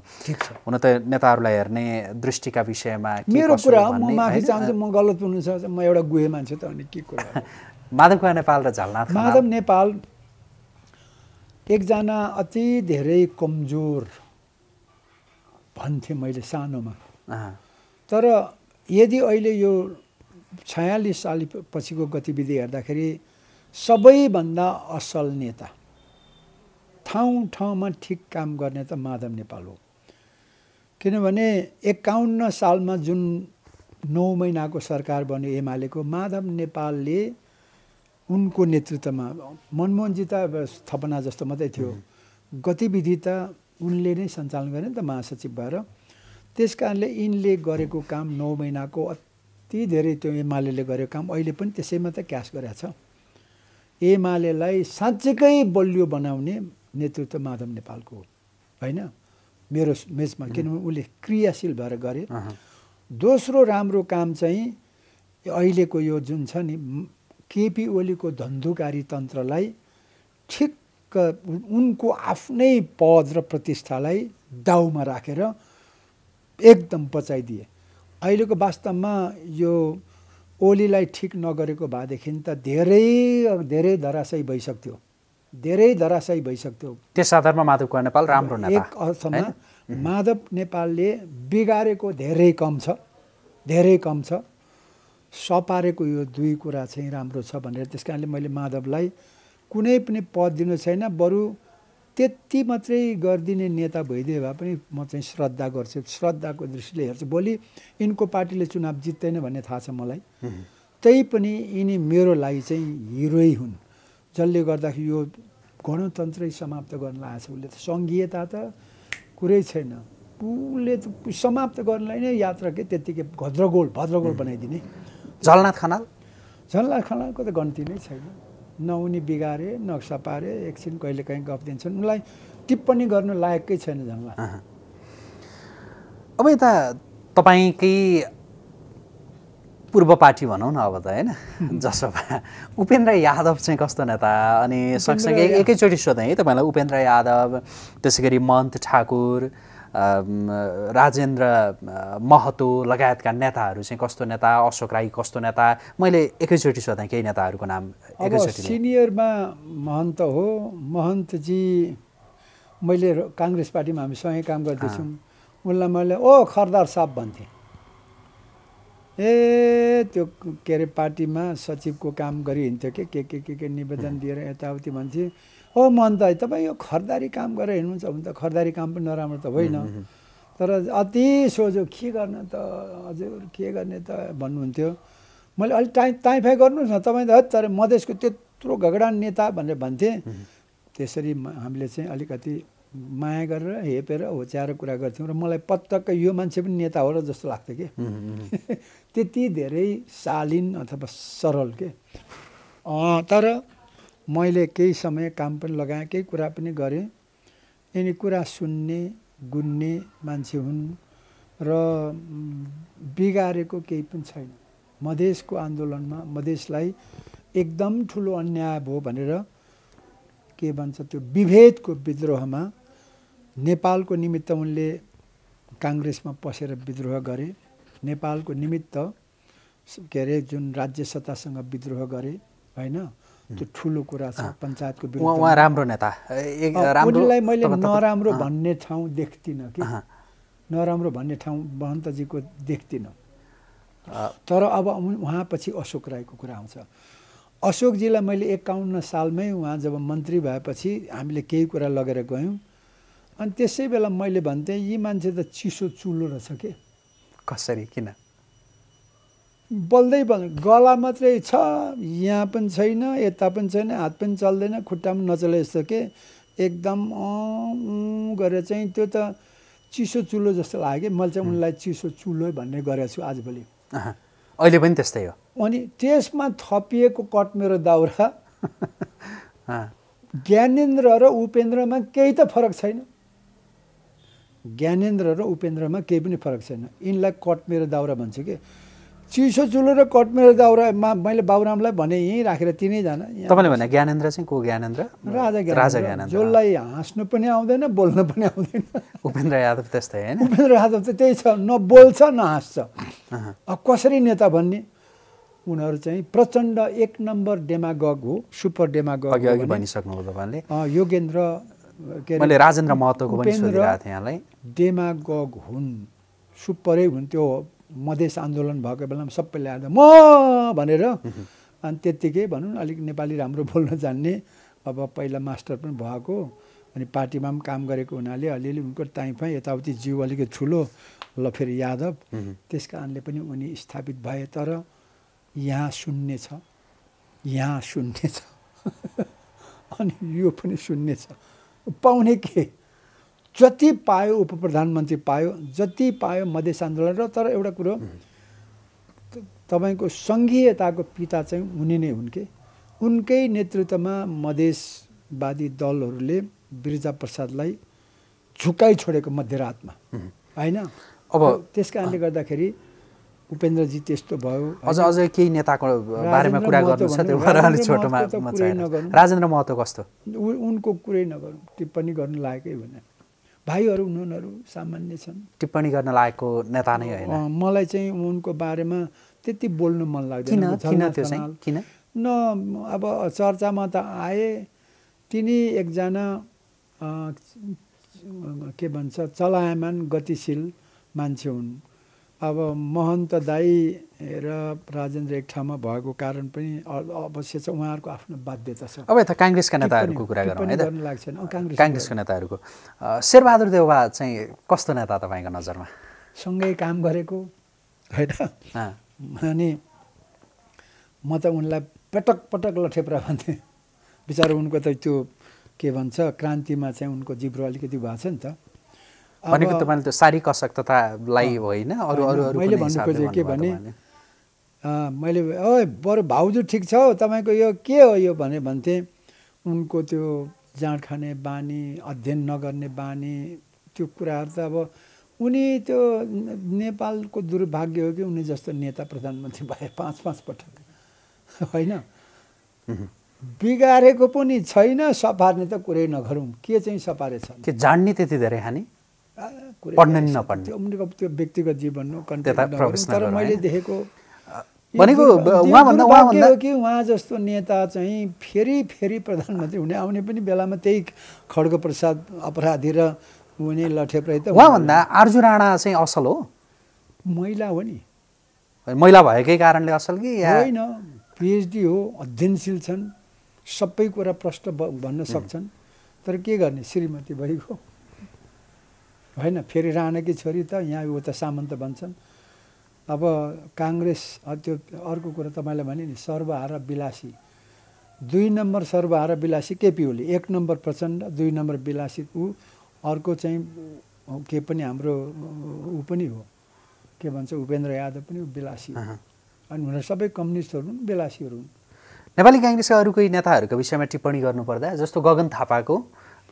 A: हुन त नेताहरूलाई हेर्ने दृष्टिका विषयमा मेरो कुरा म माफी चाहन्छु
B: म गलत छ म एउटा गुहे मान्छे त अनि के कुरा *laughs* माधव कुवा नेपाल र झलनाथ माधव नेपाल एकजना अति धेरै कमजोर भन्थेँ मैले सानोमा तर यदि अहिले यो छयालिस साल पछिको गतिविधि हेर्दाखेरि सबैभन्दा असल नेता ठाउँ ठाउँमा ठिक काम गर्ने त माधव नेपाल हो किनभने एकाउन्न सालमा जुन नौ महिनाको सरकार बन्यो एमालेको माधव नेपालले उनको नेतृत्वमा मनमोहनजी त थपना जस्तो मात्रै थियो गतिविधि त उनले नै सञ्चालन गरे नि त महासचिव भएर त्यस कारणले यिनले गरेको काम नौ महिनाको अति धेरै त्यो एमाले गरेको काम अहिले पनि त्यसैमा त क्यास गरेछ छ एमालेलाई साँच्चैकै बलियो बनाउने नेतृत्व माधव नेपालको हो होइन मेरो मेचमा किनभने उसले क्रियाशील भएर गरे दोस्रो राम्रो काम चाहिँ अहिलेको यो जुन छ नि केपी ओलीको धन्धुकारी तन्त्रलाई ठिक्क उनको आफ्नै पद र प्रतिष्ठालाई दाउमा राखेर एकदम बचाइदिए अहिलेको वास्तवमा यो ओलीलाई ठिक नगरेको भएदेखि त धेरै धेरै धराशय भइसक्थ्यो धेरै धराशय भइसक्थ्यो त्यस आधारमा
A: माधव कुमार नेपाल राम्रो
B: एक अर्थमा माधव नेपालले बिगारेको धेरै कम छ धेरै कम छ सपारेको यो दुई कुरा चाहिँ राम्रो छ भनेर त्यस कारणले मैले माधवलाई कुनै पनि पद दिनु छैन बरु त्यति मात्रै गरिदिने नेता भइदिए भए पनि म चाहिँ श्रद्धा गर्छु श्रद्धाको दृष्टिले हेर्छु भोलि यिनको पार्टीले चुनाव जित्दैन भन्ने थाहा छ मलाई त्यही पनि यिनी मेरो लागि चाहिँ हिरोइ हुन् जसले गर्दाखेरि यो गणतन्त्रै समाप्त गर्न लागेको छ उसले त सङ्घीयता त कुरै छैन उसले त समाप्त गर्नलाई नै यात्रा के त्यत्तिकै भद्रगोल भद्रगोल बनाइदिने झलनाथ खनाल झलनाथ खनालको त गन्ती नै छैन न उनी बिगारे नक्सा पारे एकछिन कहिले काहीँ गफ दिन्छन् उनलाई टिप्पणी गर्नु लायककै छैन झन्ला
A: अब यता तपाईँकै पूर्व पार्टी भनौँ न अब त होइन *laughs* जसोभा उपेन्द्र यादव चाहिँ कस्तो नेता अनि सँगसँगै एकैचोटि सोधेँ है तपाईँलाई उपेन्द्र यादव त्यसै गरी मन्त ठाकुर राजेन्द्र महतो लगायतका नेताहरू चाहिँ कस्तो नेता अशोक राई कस्तो नेता मैले एकैचोटि सोधेँ केही नेताहरूको नाम एकैचोटि
B: सिनियरमा महन्त हो महन्तजी मैले काङ्ग्रेस पार्टीमा हामी सँगै काम गर्दैछौँ उनलाई मैले ओ खरदार साहब भन्थेँ ए त्यो के अरे पार्टीमा सचिवको काम गरिहिन्थ्यो के के के के निवेदन दिएर यताउति भन्थेँ ओ मन त तपाईँ यो खरदारी काम गरेर हिँड्नुहुन्छ भने त खरदारी काम पनि नराम्रो त होइन तर अति सोझो के गर्ने त हजुर के गर्ने त भन्नुहुन्थ्यो मैले अलिक टाइ ताइफाइ गर्नुहोस् न तपाईँ त है तर मधेसको त्यत्रो घगडान नेता भनेर भन्थेँ त्यसरी हामीले चाहिँ अलिकति माया गरेर हेपेर होच्याएर कुरा गर्थ्यौँ र मलाई पटक्क यो मान्छे पनि नेता हो र जस्तो लाग्थ्यो कि *laughs* त्यति धेरै शालीन अथवा सरल के तर मैले केही समय काम पनि लगाएँ केही कुरा पनि गरेँ यिनी कुरा सुन्ने गुन्ने मान्छे हुन् र बिगारेको केही पनि छैन मधेसको आन्दोलनमा मधेसलाई एकदम ठुलो अन्याय भयो भनेर के भन्छ त्यो विभेदको विद्रोहमा नेपालको निमित्त उनले काङ्ग्रेसमा पसेर विद्रोह गरे नेपालको निमित्त के अरे जुन राज्य सत्तासँग विद्रोह गरे होइन त्यो ठुलो कुरा छ पञ्चायतको राम्रो नेता उनीलाई मैले नराम्रो भन्ने ठाउँ देख्दिनँ कि नराम्रो भन्ने ठाउँ महन्तजीको देख्दिनँ तर अब उहाँ पछि अशोक राईको कुरा आउँछ अशोकजीलाई मैले एकाउन्न सालमै उहाँ जब मन्त्री भएपछि हामीले केही कुरा लगेर गयौँ अनि त्यसै बेला मैले भन्थेँ यी मान्छे त चिसो चुलो
A: रहेछ के कसरी किन
B: बल्दै बल् गला मात्रै छ यहाँ पनि छैन यता पनि छैन हात पनि चल्दैन खुट्टा पनि नचले जस्तो के एकदम गरेर चाहिँ त्यो त चिसो चुलो जस्तो लाग्यो मैले चाहिँ उनलाई चिसो चुलो भन्ने गरेको छु आजभोलि
A: अहिले पनि त्यस्तै हो
B: अनि त्यसमा थपिएको कट मेरो दाउरा *laughs* ज्ञानेन्द्र र उपेन्द्रमा केही त फरक छैन ज्ञानेन्द्र र उपेन्द्रमा केही पनि फरक छैन यिनलाई कट मेरो दाउरा भन्छु कि चिसो चुलो र कटमेर दाउरामा मैले बाबुरामलाई भने यहीँ राखेर तिनैजना
A: तपाईँले भने ज्ञानेन्द्र चाहिँ को ज्ञानेन्द्र
B: राजा राजा ज्ञानेन्द्र जसलाई हाँस्नु पनि आउँदैन बोल्नु पनि आउँदैन
A: उपेन्द्र यादव त्यस्तै होइन
B: उपेन्द्र यादव त त्यही छ न बोल्छ न हाँस्छ अब कसरी नेता भन्ने उनीहरू चाहिँ प्रचण्ड एक नम्बर डेमागग हो सुपर डेमागग अघि भनिसक्नु तपाईँले योगेन्द्र के अरे राजेन्द्र महतोको पनि सोधिरहेको थिएँ यहाँलाई डेमागग हुन् सुपरै हुन् त्यो मधेस आन्दोलन भएको बेलामा सबै ल्याएर म भनेर अनि त्यत्तिकै भनौँ न अलिक नेपाली राम्रो बोल्न जान्ने अब पहिला मास्टर पनि भएको अनि पार्टीमा पनि काम गरेको हुनाले अलिअलि उनको ताइफाइ यताउति जिउ अलिकति ठुलो ल फेरि यादव त्यस कारणले पनि उनी स्थापित भए तर यहाँ सुन्ने छ यहाँ सुन्ने छ *laughs* अनि यो पनि सुन्ने छ पाउने के जति पायो उप प्रधानमन्त्री पायो जति पायो मधेस आन्दोलन र तर एउटा कुरो तपाईँको सङ्घीयताको पिता चाहिँ उनी नै हुन् कि उनकै नेतृत्वमा मधेसवादी दलहरूले प्रसादलाई झुकाइ छोडेको मध्यरातमा होइन
A: अब
B: त्यस कारणले गर्दाखेरि उपेन्द्रजी त्यस्तो भयो अझ अझ
A: केही नेताको बारेमा कुरा गर्नु छ छोटोमा राजेन्द्र महतो कस्तो
B: उनको कुरै नगरौँ टिप्पणी गर्नु लागेकै हुँदैन भाइहरू उनीहरू सामान्य छन्
A: टिप्पणी गर्न लागेको नेता नै होइन
B: मलाई चाहिँ उनको बारेमा त्यति बोल्नु मन लाग्दैन किन न अब चर्चामा त आए तिनी एकजना के भन्छ चलायमान गतिशील मान्छे हुन् अब महन्त दाई र राजेन्द्र एक ठाउँमा भएको कारण पनि अवश्य छ उहाँहरूको आफ्नो बाध्यता छ अब यता काङ्ग्रेसका नेताहरूको कुरा गरौँ है लाग्छ
A: काङ्ग्रेसको नेताहरूको शेरबहादुर देउवा चाहिँ कस्तो नेता तपाईँको नजरमा सँगै काम गरेको होइन अनि म
B: त उनलाई पटक पटक लठेप्रा भन्थेँ बिचरा उनको त त्यो के भन्छ क्रान्तिमा चाहिँ उनको जिब्रो अलिकति भएको छ नि त भनेको
A: तपाईँले त्यो शारीरिक अशक्ततालाई होइन अरू अरू मैले भन्नु खोजेँ के भने
B: मैले ओए बरु भाउजू ठिक छ हौ तपाईँको यो के हो यो भने भन्थेँ उनको त्यो जाँड खाने बानी अध्ययन नगर्ने बानी त्यो कुराहरू त अब उनी त्यो नेपालको दुर्भाग्य हो कि उनी जस्तो नेता प्रधानमन्त्री भए पाँच पाँच पटक होइन बिगारेको पनि छैन सपार्ने त कुरै नगरौँ के चाहिँ सफारेछ छ
A: के जान्ने त्यति धेरै हानी पढ्ने नपढ्ने
B: त्यो व्यक्तिगत जीवन हो तर मैले देखेको
A: भनेको उहाँभन्दा
B: कि उहाँ जस्तो नेता चाहिँ फेरि फेरि प्रधानमन्त्री हुने आउने पनि बेलामा त्यही
A: खड्ग प्रसाद अपराधी र हुने लठेप्रै त उहाँभन्दा आर्जु राणा चाहिँ असल हो महिला हो नि महिला भएकै कारणले असल कि होइन
B: पिएचडी हो अध्ययनशील छन् सबै कुरा प्रष्ट भन्न सक्छन् तर के गर्ने श्रीमती भइगयो होइन फेरि राणाकी छोरी त यहाँ त सामन्त भन्छन् अब काङ्ग्रेस त्यो अर्को कुरा तपाईँलाई भने नि सर्वहारा विलासी दुई नम्बर सर्वहारा विलासी केपी ओली एक नम्बर प्रचण्ड दुई नम्बर विलासी ऊ अर्को चाहिँ के पनि हाम्रो ऊ पनि हो के भन्छ उपेन्द्र यादव पनि विलासी अनि उनीहरू सबै कम्युनिस्टहरू हुन् विलासीहरू
A: हुन् नेपाली काङ्ग्रेसका अरू कोही नेताहरूको विषयमा टिप्पणी गर्नुपर्दा जस्तो गगन थापाको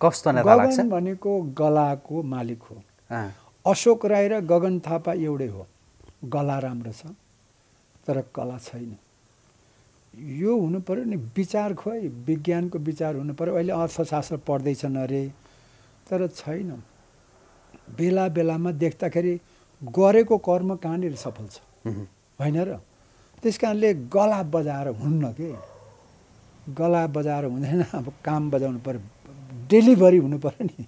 A: कस्तो लाग्छ
B: भनेको गलाको मालिक हो
A: अशोक राई र गगन
B: थापा एउटै हो गला राम्रो छ तर कला छैन यो हुनु पऱ्यो नि विचार खोइ विज्ञानको विचार हुनु पऱ्यो अहिले अर्थशास्त्र पढ्दैछन् अरे तर छैन बेला बेलामा देख्दाखेरि गरेको कर्म कहाँनिर सफल छ होइन र त्यस कारणले गला बजाएर हुन्न कि गला बजाएर हुँदैन अब काम बजाउनु पऱ्यो डेलिभरी पऱ्यो नि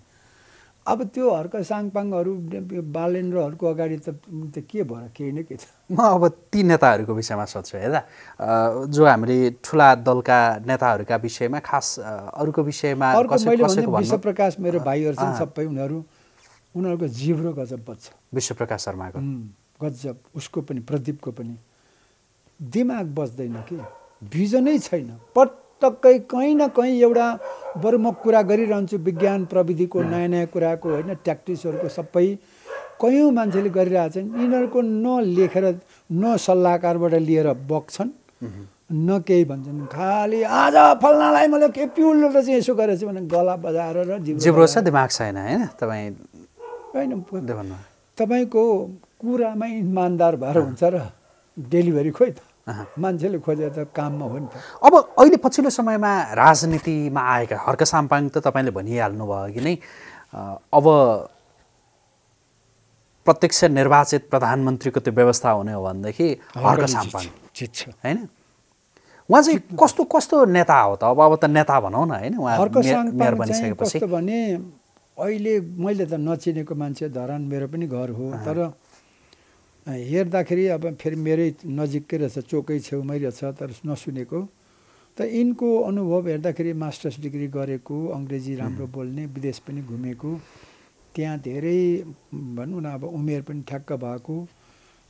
B: अब त्यो हर्क साङपाङहरू बालेन्द्रहरूको अगाडि त के भयो केही न केही छ
A: म अब ती नेताहरूको विषयमा सोध्छु हेर्दा जो हामीले ठुला दलका नेताहरूका विषयमा खास अरूको विषयमा विश्वप्रकाश मेरो भाइहरू छन् सबै
B: उनीहरू उनीहरूको जिब्रो गजब बज्छ
A: विश्वप्रकाश शर्माको
B: गजब उसको पनि प्रदीपको पनि दिमाग बज्दैन कि भिजनै छैन पट टक्कै कहीँ न कहीँ एउटा बरु म कुरा गरिरहन्छु विज्ञान प्रविधिको नयाँ नयाँ कुराको होइन ट्याक्टिसहरूको सबै कयौँ मान्छेले गरिरहेछन् यिनीहरूको नलेखेर न सल्लाहकारबाट लिएर बग्छन् न केही भन्छन् खालि आज फल्नालाई मैले के प्युल चाहिँ यसो गरेर चाहिँ भने गला बजाएर
A: र जिब्रो छ दिमाग छैन होइन तपाईँ होइन
B: तपाईँको कुरामै इमान्दार भएर हुन्छ र डेलिभरी खोइ त मान्छेले खोजे त
A: काममा हो नि त अब अहिले पछिल्लो समयमा राजनीतिमा आएका हर्क साम्पाङ त तपाईँले भनिहाल्नु भयो कि नै अब प्रत्यक्ष निर्वाचित प्रधानमन्त्रीको त्यो व्यवस्था हुने हो भनेदेखि हर्क साम्पाङ होइन उहाँ चाहिँ कस्तो कस्तो नेता हो त अब अब त नेता भनौँ न होइन बनिसकेपछि
B: भने अहिले मैले त नचिनेको मान्छे धरान मेरो पनि घर हो तर हेर्दाखेरि अब फेरि मेरै नजिकै रहेछ चोकै छेउमै रहेछ तर नसुनेको त यिनको अनुभव हेर्दाखेरि मास्टर्स डिग्री गरेको अङ्ग्रेजी राम्रो बोल्ने विदेश पनि घुमेको त्यहाँ धेरै भनौँ न अब उमेर पनि ठ्याक्क भएको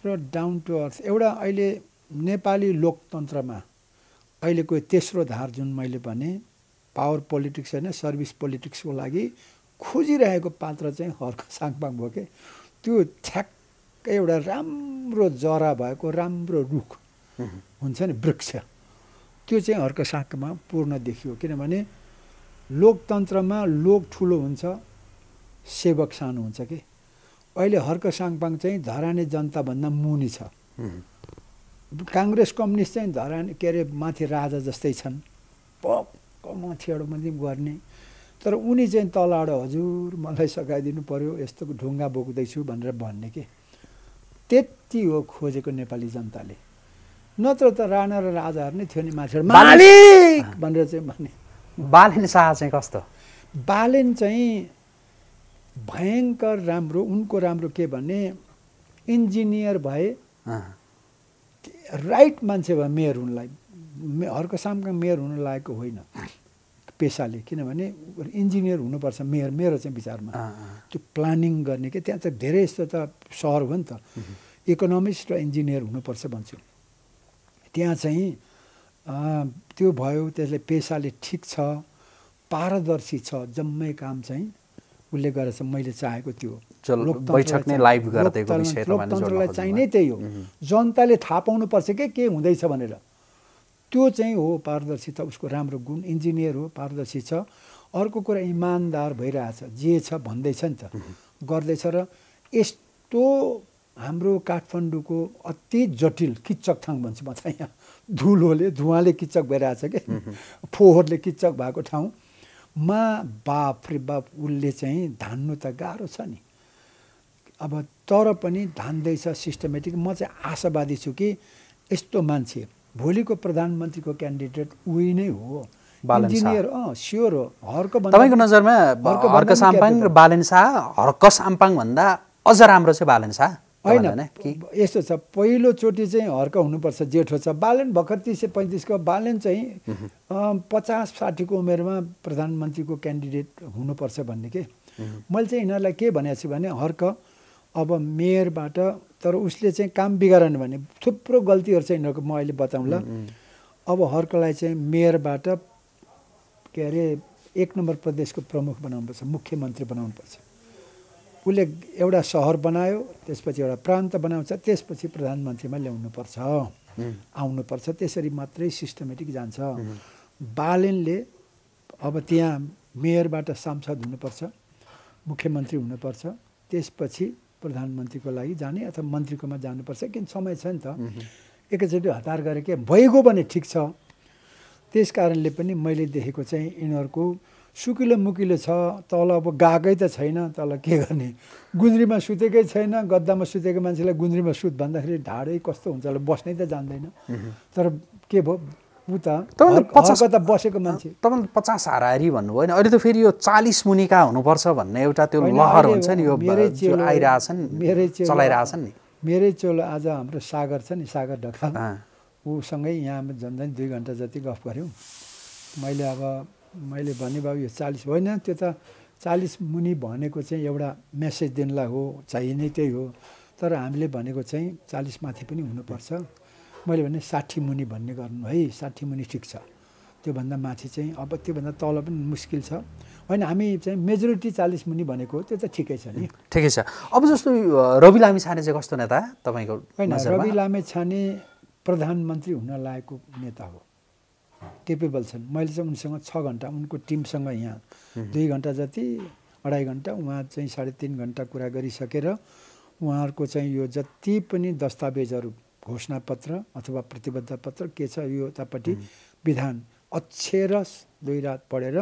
B: र डाउन टु अर्थ एउटा अहिले नेपाली लोकतन्त्रमा अहिलेको तेस्रो धार जुन मैले भने पावर पोलिटिक्स होइन सर्भिस पोलिटिक्सको लागि खोजिरहेको पात्र चाहिँ हर्क साङपाङ भयो त्यो ठ्याक्क एउटा राम्रो जरा भएको राम्रो रुख हुन्छ नि वृक्ष त्यो चाहिँ हर्क साकमा पूर्ण देखियो किनभने लोकतन्त्रमा लोक ठुलो हुन्छ सेवक सानो हुन्छ कि अहिले हर्क साङपाङ चाहिँ धराने जनताभन्दा मुनि छ काङ्ग्रेस कम्युनिस्ट चाहिँ धराने के अरे माथि राजा जस्तै छन् पक्क माथिबाट पनि गर्ने तर उनी चाहिँ तलबाट हजुर मलाई सघाइदिनु पऱ्यो यस्तो ढुङ्गा बोक्दैछु भनेर भन्ने के त्यति हो खोजेको नेपाली जनताले नत्र त राणा र राजाहरू नै थियो नि मान्छेहरू मालिक भनेर चाहिँ भने बालेन शाह चाहिँ कस्तो बालेन चाहिँ भयङ्कर राम्रो उनको राम्रो के भने इन्जिनियर भए राइट मान्छे भयो मेयर हुनलाई अर्को सामका मेयर हुन लागेको होइन पेसाले किनभने इन्जिनियर हुनुपर्छ मेयर मेरो चाहिँ विचारमा त्यो प्लानिङ गर्ने के त्यहाँ चाहिँ धेरै यस्तो त सहर हो नि त इकोनोमिस्ट र इन्जिनियर हुनुपर्छ भन्छु त्यहाँ चाहिँ त्यो भयो त्यसले पेसाले ठिक छ पारदर्शी छ जम्मै काम चाहिँ उसले गरेछ मैले चाहेको त्यो लोकतन्त्रलाई चाहिने त्यही हो जनताले थाहा पाउनुपर्छ के के हुँदैछ भनेर त्यो चाहिँ हो पारदर्शी छ उसको राम्रो गुण इन्जिनियर हो पारदर्शी छ अर्को कुरा इमान्दार भइरहेछ जे छ भन्दैछ नि त गर्दैछ र यस्तो हाम्रो काठमाडौँको अति जटिल किचक ठाउँ भन्छु म चाहिँ यहाँ धुलोले धुवाले किचक भइरहेछ कि फोहोरले किचक भएको ठाउँ मा बाप रे बाप उसले चाहिँ धान्नु त गाह्रो छ नि अब तर पनि धान्दैछ सिस्टमेटिक म चाहिँ आशावादी छु कि यस्तो मान्छे भोलिको प्रधानमन्त्रीको क्यान्डिडेट उही नै हो इन्जिनियर अँ स्योर हो हर्क तपाईँको नजरमा हर्क साम्पाङ र
A: बालेन शाह हर्क साम्पाङ भन्दा अझ राम्रो चाहिँ बालेन शाह
B: होइन यस्तो छ पहिलोचोटि चाहिँ हर्क हुनुपर्छ जेठो छ बालेन भर्खर तिस सय पैँतिसको बालन
C: चाहिँ
B: पचास साठीको उमेरमा प्रधानमन्त्रीको क्यान्डिडेट हुनुपर्छ भन्ने के मैले चाहिँ यिनीहरूलाई के भनेको छु भने हर्क अब मेयरबाट तर उसले चाहिँ काम बिगारन भने थुप्रो गल्तीहरू चाहिँ यिनीहरूको म अहिले बताउँला अब हर्कलाई चाहिँ मेयरबाट के अरे एक नम्बर प्रदेशको प्रमुख बनाउनुपर्छ मुख्यमन्त्री बनाउनुपर्छ उसले एउटा सहर बनायो त्यसपछि एउटा प्रान्त बनाउँछ त्यसपछि प्रधानमन्त्रीमा ल्याउनुपर्छ आउनुपर्छ त्यसरी मात्रै सिस्टमेटिक जान्छ बालेनले अब त्यहाँ मेयरबाट सांसद हुनुपर्छ मुख्यमन्त्री हुनुपर्छ त्यसपछि प्रधानमन्त्रीको लागि जाने अथवा मन्त्रीकोमा जानुपर्छ किन समय छ नि त एकैचोटि हतार गरे के भइगयो भने ठिक छ त्यस कारणले पनि मैले देखेको चाहिँ यिनीहरूको सुकिलो मुकिलो छ तल अब गएकै त छैन तल के गर्ने गुन्द्रीमा सुतेकै छैन गद्दामा सुतेको मान्छेलाई गुन्द्रीमा सुत भन्दाखेरि ढाडै कस्तो हुन्छ होला बस्नै त जान्दैन तर के भयो त
A: बसेको मान्छे तपाईँले पचास हारी भन्नुभयो नि अहिले त फेरि यो चालिस मुनिका हुनुपर्छ भन्ने एउटा त्यो लहर हुन्छ नि यो आइरहेछन्
B: चलाइरहेछन् नि मेरै चोलो आज हाम्रो सागर छ नि सागर ढकाल ऊसँगै यहाँ झन् दुई घन्टा जति गफ गऱ्यौँ मैले अब मैले भने बाबु यो चालिस होइन त्यो त चालिस मुनि भनेको चाहिँ एउटा मेसेज दिनलाई हो चाहिने त्यही हो तर हामीले भनेको चाहिँ चालिस माथि पनि हुनुपर्छ मैले भने साठी मुनि भन्ने गर्नु है साठी मुनि ठिक छ त्योभन्दा माथि चाहिँ अब त्योभन्दा तल पनि मुस्किल छ होइन हामी चाहिँ मेजोरिटी चालिस मुनि भनेको त्यो त ठिकै छ नि
A: ठिकै छ अब जस्तो रवि लामे छाने चाहिँ कस्तो नेता तपाईँको होइन रवि
B: लामे छाने प्रधानमन्त्री हुन लागेको नेता हो केपेबल छन् मैले चाहिँ उनसँग छ घन्टा उनको टिमसँग यहाँ दुई घन्टा जति अढाई घन्टा उहाँ चाहिँ साढे तिन घन्टा कुरा गरिसकेर उहाँहरूको चाहिँ यो जति पनि दस्तावेजहरू घोषणा पत्र अथवा प्रतिबद्ध पत्र के छ यो यतापट्टि विधान अक्षर दुई रात पढेर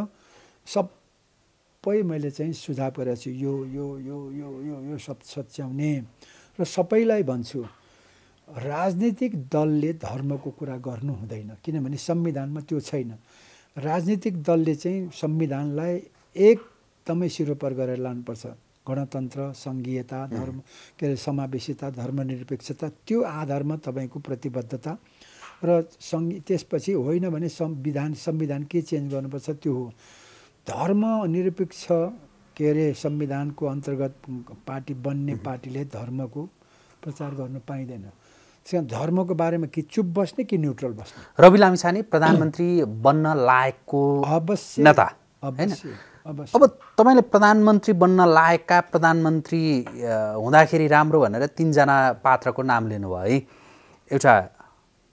B: सबै मैले चाहिँ सुझाव गरेको छु यो यो यो यो यो यो सब सच्याउने र सबैलाई भन्छु राजनीतिक दलले धर्मको कुरा गर्नु हुँदैन किनभने संविधानमा त्यो छैन राजनीतिक दलले चाहिँ संविधानलाई एकदमै सिरोपर गरेर लानुपर्छ गणतन्त्र सङ्घीयता धर्म के अरे समावेशिता धर्मनिरपेक्षता त्यो आधारमा तपाईँको प्रतिबद्धता र सङ्घ त्यसपछि होइन भने संविधान संविधान के चेन्ज गर्नुपर्छ त्यो हो धर्म निरपेक्ष के अरे संविधानको अन्तर्गत पार्टी बन्ने पार्टीले धर्मको प्रचार गर्नु पाइँदैन त्यस धर्मको बारेमा कि चुप बस्ने कि न्युट्रल बस्ने
A: रवि लामिछाने प्रधानमन्त्री बन्न लायकको अवश्य नेता अब तपाईँले प्रधानमन्त्री बन्न लायकका प्रधानमन्त्री हुँदाखेरि राम्रो भनेर तिनजना पात्रको नाम लिनुभयो है एउटा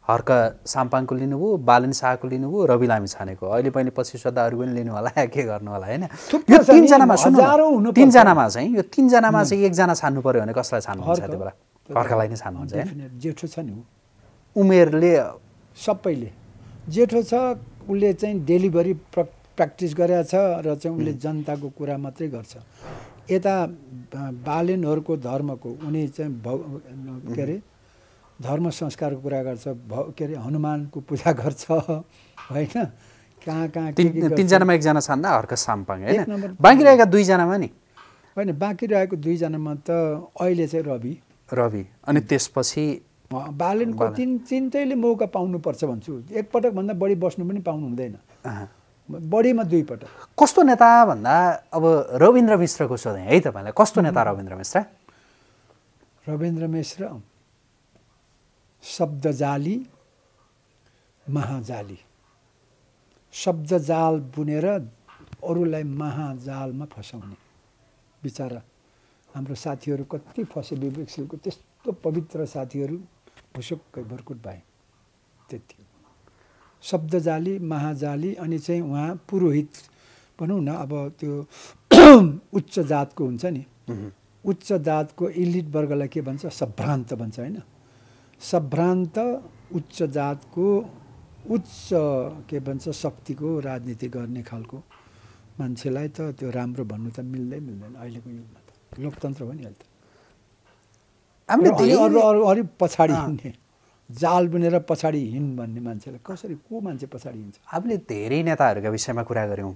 A: हर्क साम्पाङको लिनुभयो बालन शाहको लिनुभयो रवि लामी छानेको अहिले पहिले पछि श्रद्धाहरू पनि लिनु होला के गर्नु होला होइन यो तिनजनामा सुन्नु तिनजनामा चाहिँ यो तिनजनामा चाहिँ एकजना छान्नु पऱ्यो भने कसलाई छान्नुहुन्छ त्यो बेला हर्कलाई नै छान्नुहुन्छ जेठो छ नि उमेरले सबैले
B: जेठो छ उसले चाहिँ डेलिभरी प्र प्र्याक्टिस गरेका छ र चाहिँ उसले जनताको कुरा मात्रै गर्छ यता बालिनहरूको धर्मको उनी चाहिँ भ के अरे धर्म संस्कारको कुरा गर्छ भ के अरे हनुमानको पूजा गर्छ होइन कहाँ कहाँ तिनजनामा
A: एकजना छन् हर्क साम्पाङ होइन
B: बाँकी रहेका दुईजनामा नि होइन बाँकी रहेको दुईजनामा त अहिले चाहिँ रवि
A: रवि अनि त्यसपछि
B: बालिनको तिन चिन्तैले मौका पाउनुपर्छ भन्छु एकपटकभन्दा
A: बढी बस्नु पनि पाउनु हुँदैन बढीमा दुईपल्ट कस्तो नेता भन्दा अब रविन्द्र मिश्रको सोधेँ है तपाईँलाई कस्तो नेता रविन्द्र मिश्र रविन्द्र मिश्र शब्द जाली महाजाली
B: शब्द जाल बुनेर अरूलाई महाजालमा फसाउने बिचरा हाम्रो साथीहरू कति फसे विवेकशीलको त्यस्तो पवित्र साथीहरू भुसुक्कै भरकुट भए त्यति हो शब्दजाली महाजाली अनि चाहिँ उहाँ पुरोहित भनौँ न अब त्यो *clears throat* उच्च जातको हुन्छ नि उच्च जातको इलिट वर्गलाई के भन्छ सभ्रान्त भन्छ होइन सभ्रान्त उच्च जातको उच्च के भन्छ शक्तिको राजनीति गर्ने खालको मान्छेलाई त त्यो राम्रो भन्नु त मिल्दै मिल्दैन अहिलेको युगमा त लोकतन्त्र हो नि अहिले त
A: हामीले अरू अरू
B: अरू पछाडि हिँड्ने जाल बुनेर पछाडि हिँड भन्ने मान्छेलाई कसरी को
A: मान्छे पछाडि हिँड्छ हामीले धेरै नेताहरूका विषयमा कुरा गऱ्यौँ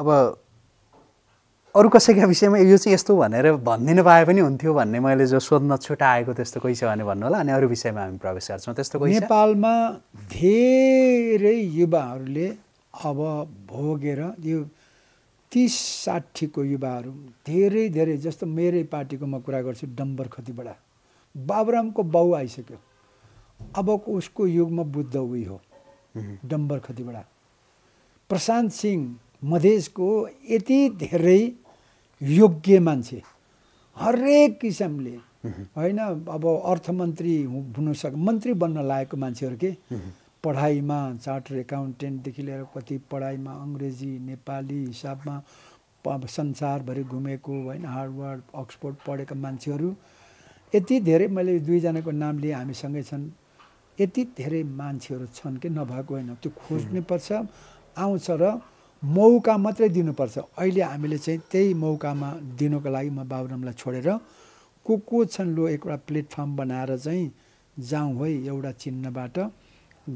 A: अब अरू कसैका विषयमा यो चाहिँ यस्तो भनेर भनिदिनु पाए पनि हुन्थ्यो भन्ने मैले जो सोध्न छुट्याएको त्यस्तो कोही छ भने भन्नु होला अनि अरू विषयमा हामी प्रवेश गर्छौँ त्यस्तो कोही
B: नेपालमा धेरै युवाहरूले अब भोगेर यो तिस साठीको युवाहरू धेरै धेरै जस्तो मेरै पार्टीको म कुरा गर्छु डम्बर खतिबाट बाबुरामको बाउ आइसक्यो अबको उसको युगमा बुद्ध उही हो डम्बर खतिबडा प्रशान्त सिंह मधेसको यति धेरै योग्य मान्छे हरेक किसिमले होइन अब अर्थमन्त्री सक मन्त्री बन्न लागेको मान्छेहरू के पढाइमा चार्टर एकाउन्टेन्टदेखि लिएर कति पढाइमा अङ्ग्रेजी नेपाली हिसाबमा अब संसारभरि घुमेको होइन हार्डवर्ड अक्सफोर्ड पढेका मान्छेहरू यति धेरै मैले दुईजनाको नाम लिएँ हामीसँगै छन् यति धेरै मान्छेहरू छन् कि नभएको होइन त्यो खोज्नुपर्छ आउँछ र मौका मात्रै दिनुपर्छ अहिले हामीले चाहिँ त्यही मौकामा दिनुको लागि म बाबुरामलाई छोडेर को को छन् लो एउटा प्लेटफर्म बनाएर चाहिँ जाउँ है एउटा चिन्हबाट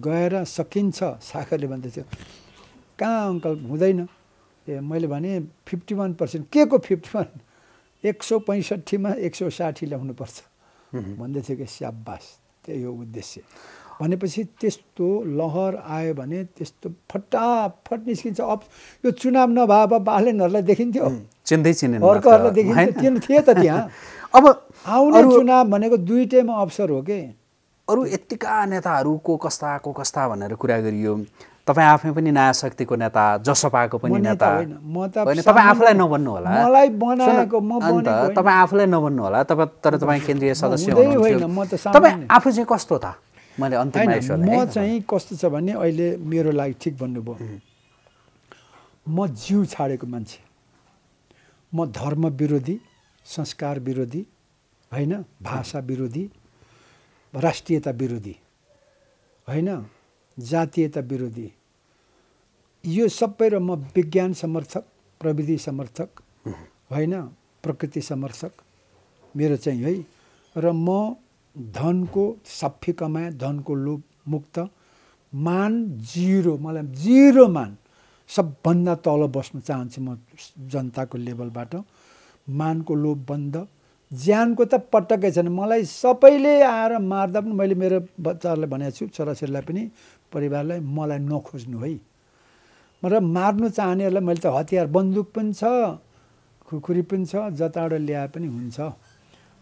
B: गएर सकिन्छ सागरले भन्दैथ्यो कहाँ अङ्कल हुँदैन ए मैले भने फिफ्टी वान पर्सेन्ट के को फिफ्टी वान एक सौ पैँसठीमा एक सौ साठी ल्याउनुपर्छ भन्दै थियो कि स्याबास त्यही हो उद्देश्य भनेपछि त्यस्तो लहर आयो भने त्यस्तो फटाफट निस्किन्छ अब यो चुनाव नभए अब देखिन्थ्यो
A: चिन्दै चिन्दै अर्कोहरूलाई देखिन्थ्यो थिए त त्यहाँ *laughs* अब आउने चुनाव भनेको दुइटैमा अवसर हो कि अरू यत्तिका नेताहरूको कस्ता को कस्ता भनेर कुरा गरियो तपाईँ आफै पनि नयाँ शक्तिको नेता जसपाको पनि नेता
B: होइन तपाईँ आफूलाई नभन्नु
A: होला अन्त तपाईँ आफूलाई नभन्नु होला तपाईँ तर तपाईँ केन्द्रीय सदस्य तपाईँ आफू चाहिँ कस्तो त मैले अन्तिम म चाहिँ कस्तो छ भने अहिले
B: मेरो लागि ठिक भन्नुभयो म जिउ छाडेको मान्छे म धर्म विरोधी संस्कार विरोधी होइन भाषा विरोधी राष्ट्रियता विरोधी होइन जातीयता विरोधी यो सबै र म विज्ञान समर्थक प्रविधि समर्थक होइन प्रकृति समर्थक मेरो चाहिँ है र म धनको सफी कमाएँ धनको लोभ मुक्त मान जिरो मलाई जिरो मान सबभन्दा तल बस्न चाहन्छु म जनताको लेभलबाट मानको लोभ बन्द ज्यानको त पटक्कै छैन मलाई सबैले आएर मार्दा पनि मैले मेरो बच्चाहरूलाई भनेको छु छोराछोरीलाई पनि परिवारलाई मलाई नखोज्नु है र मार्नु चाहनेहरूलाई मैले त हतियार बन्दुक पनि छ खुकुरी पनि छ जताबाट ल्याए पनि हुन्छ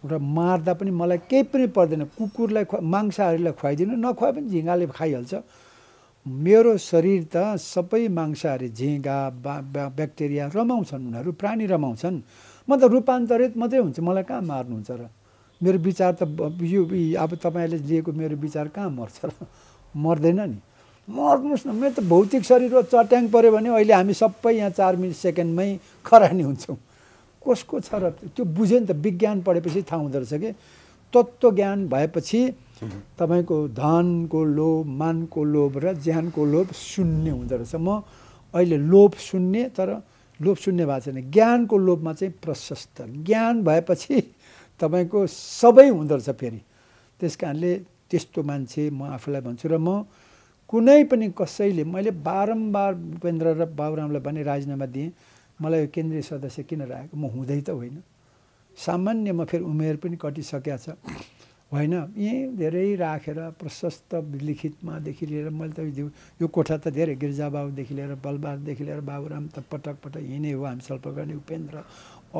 B: र मार्दा पनि मलाई केही पनि पर्दैन कुकुरलाई खुवा मांसाहारीलाई खुवाइदिनु नखुवाए पनि झिँगाले खाइहाल्छ मेरो शरीर त सबै मांसाहारी झिँगा बा ब्याक्टेरिया रमाउँछन् उनीहरू प्राणी रमाउँछन् म त रूपान्तरित मात्रै हुन्छ मलाई कहाँ मार्नुहुन्छ र मेरो विचार त यो अब तपाईँले लिएको मेरो विचार कहाँ मर्छ र मर्दैन नि मर्नुहोस् न मेरो त भौतिक शरीर हो चट्याङ पऱ्यो भने अहिले हामी सबै यहाँ चार मिनट सेकेन्डमै खरानी हुन्छौँ कसको छ र त्यो बुझ्यो नि त विज्ञान पढेपछि थाहा हुँदो रहेछ कि तत्त्व ज्ञान भएपछि तपाईँको धनको लोभ मानको लोभ र ज्यानको लोभ शून्य हुँदो रहेछ म अहिले लोभ शून्य तर लोभ शून्य भएको छैन ज्ञानको लोभमा चाहिँ प्रशस्त ज्ञान भएपछि तपाईँको सबै हुँदो रहेछ फेरि त्यस कारणले त्यस्तो मान्छे म आफूलाई भन्छु र म कुनै पनि कसैले मैले बारम्बार उपेन्द्र र बाबुरामलाई भने राजीनामा दिएँ मलाई यो केन्द्रीय सदस्य किन राखेको म हुँदै त होइन सामान्य म फेरि उमेर पनि कटिसकेका छ होइन यहीँ धेरै राखेर प्रशस्त लिखितमादेखि लिएर मैले त यो कोठा त धेरै गिर्जाबाबुदेखि लिएर बलबारदेखि लिएर बाबुराम त पटक पटक यहीँ नै हो हामी सल्प गर्ने उपेन्द्र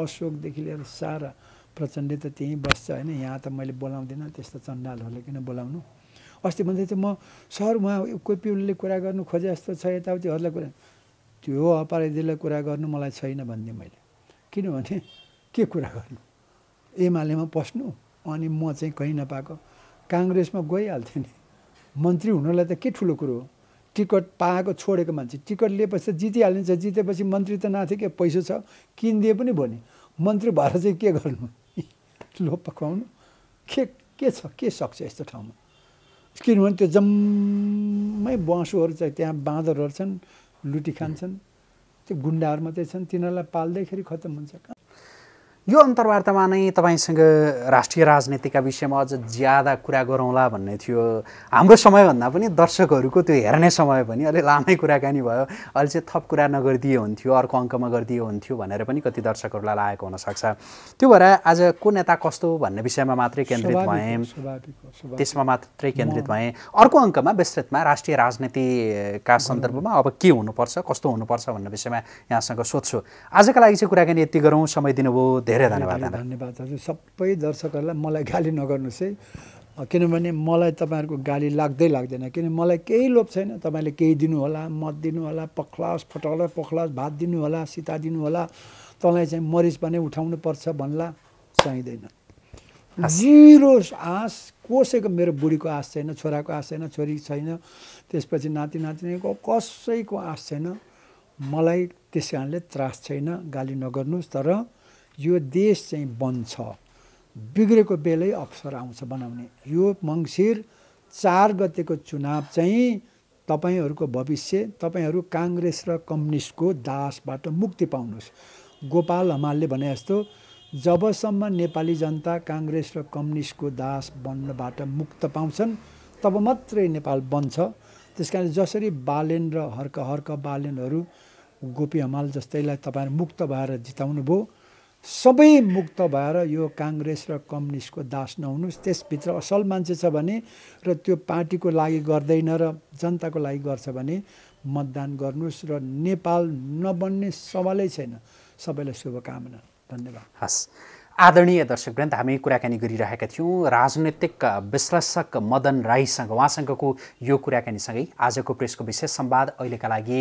B: अशोकदेखि लिएर सारा प्रचण्ड त त्यहीँ बस्छ होइन यहाँ त मैले बोलाउँदिनँ त्यस्तो चण्डालहरूले किन बोलाउनु अस्ति भन्दै थियो म सर उहाँ कोही कुरा गर्नु खोजे जस्तो छ यताउतिहरूलाई कुरा त्यो अपराधीलाई कुरा गर्नु मलाई छैन भन्ने मैले किनभने के कुरा गर्नु एमालेमा पस्नु अनि म चाहिँ कहीँ नपाएको काङ्ग्रेसमा गइहाल्थेँ नि मन्त्री हुनलाई त के ठुलो कुरो हो टिकट पाएको छोडेको मान्छे टिकट लिएपछि त जितिहालिन्छ जितेपछि मन्त्री त नाथे के पैसा छ किनिदिए पनि भयो नि मन्त्री भएर चाहिँ के गर्नु *laughs* लोप पकाउनु के के छ के सक्छ यस्तो ठाउँमा किनभने त्यो जम्मै बाँसुहरू चाहिँ त्यहाँ बाँदरहरू छन् लुटी खान्छन् त्यो गुन्डाहरू मात्रै छन् तिनीहरूलाई पाल्दैखेरि खत्तम हुन्छ
A: यो अन्तर्वार्तामा नै तपाईँसँग राष्ट्रिय राजनीतिका विषयमा अझ ज्यादा कुरा गरौँला भन्ने थियो हाम्रो समयभन्दा पनि दर्शकहरूको त्यो हेर्ने समय पनि अलिक लामै कुराकानी भयो अहिले चाहिँ थप कुरा नगरिदिए हुन्थ्यो अर्को अङ्कमा गरिदिए हुन्थ्यो भनेर पनि कति दर्शकहरूलाई लागेको हुनसक्छ त्यो भएर आज को नेता कस्तो भन्ने विषयमा मात्रै केन्द्रित भएँ त्यसमा मात्रै केन्द्रित भएँ अर्को अङ्कमा विस्तृतमा राष्ट्रिय राजनीतिका सन्दर्भमा अब के हुनुपर्छ कस्तो हुनुपर्छ भन्ने विषयमा यहाँसँग सोध्छु आजका लागि चाहिँ कुराकानी यति गरौँ समय दिनुभयो धेरै धन्यवाद
B: धन्यवाद हजुर सबै दर्शकहरूलाई मलाई गाली नगर्नुहोस् है किनभने मलाई तपाईँहरूको गाली लाग्दै लाग्दैन किन मलाई केही लोभ छैन तपाईँले केही दिनुहोला मद दिनुहोला पख्लास फटौला पख्लास भात दिनुहोला सिता दिनुहोला तँलाई चाहिँ मरिच भने पर्छ भन्ला चाहिँदैन जिरो आँस कसैको मेरो बुढीको आश छैन छोराको आश छैन छोरी छैन त्यसपछि नाति नातिनीको कसैको आश छैन मलाई त्यस कारणले त्रास छैन गाली नगर्नुहोस् तर यो देश चाहिँ बन्छ बिग्रेको बेलै अवसर आउँछ बनाउने यो मङ्सिर चार गतेको चुनाव चाहिँ तपाईँहरूको भविष्य तपाईँहरू काङ्ग्रेस र कम्युनिस्टको दासबाट मुक्ति पाउनुहोस् गोपाल हमालले भने जस्तो जबसम्म नेपाली जनता काङ्ग्रेस र कम्युनिस्टको दास बन्नबाट मुक्त पाउँछन् तब मात्रै नेपाल बन्छ त्यस कारण जसरी बालेन र हर्क हर्क बालेनहरू गोपी हमाल जस्तैलाई तपाईँहरू मुक्त भएर जिताउनु भयो सबै मुक्त भएर यो काङ्ग्रेस र कम्युनिस्टको दास नहुनुहोस् त्यसभित्र असल मान्छे छ भने र त्यो पार्टीको लागि गर्दैन र जनताको लागि गर्छ भने मतदान गर्नुहोस् र नेपाल नबन्ने सवालै छैन सबैलाई
A: शुभकामना धन्यवाद हस् आदरणीय दर्शक ग्रन्थ हामी कुराकानी गरिरहेका थियौँ राजनैतिक विश्लेषक मदन राईसँग उहाँसँगको यो कुराकानीसँगै आजको प्रेसको विशेष संवाद अहिलेका लागि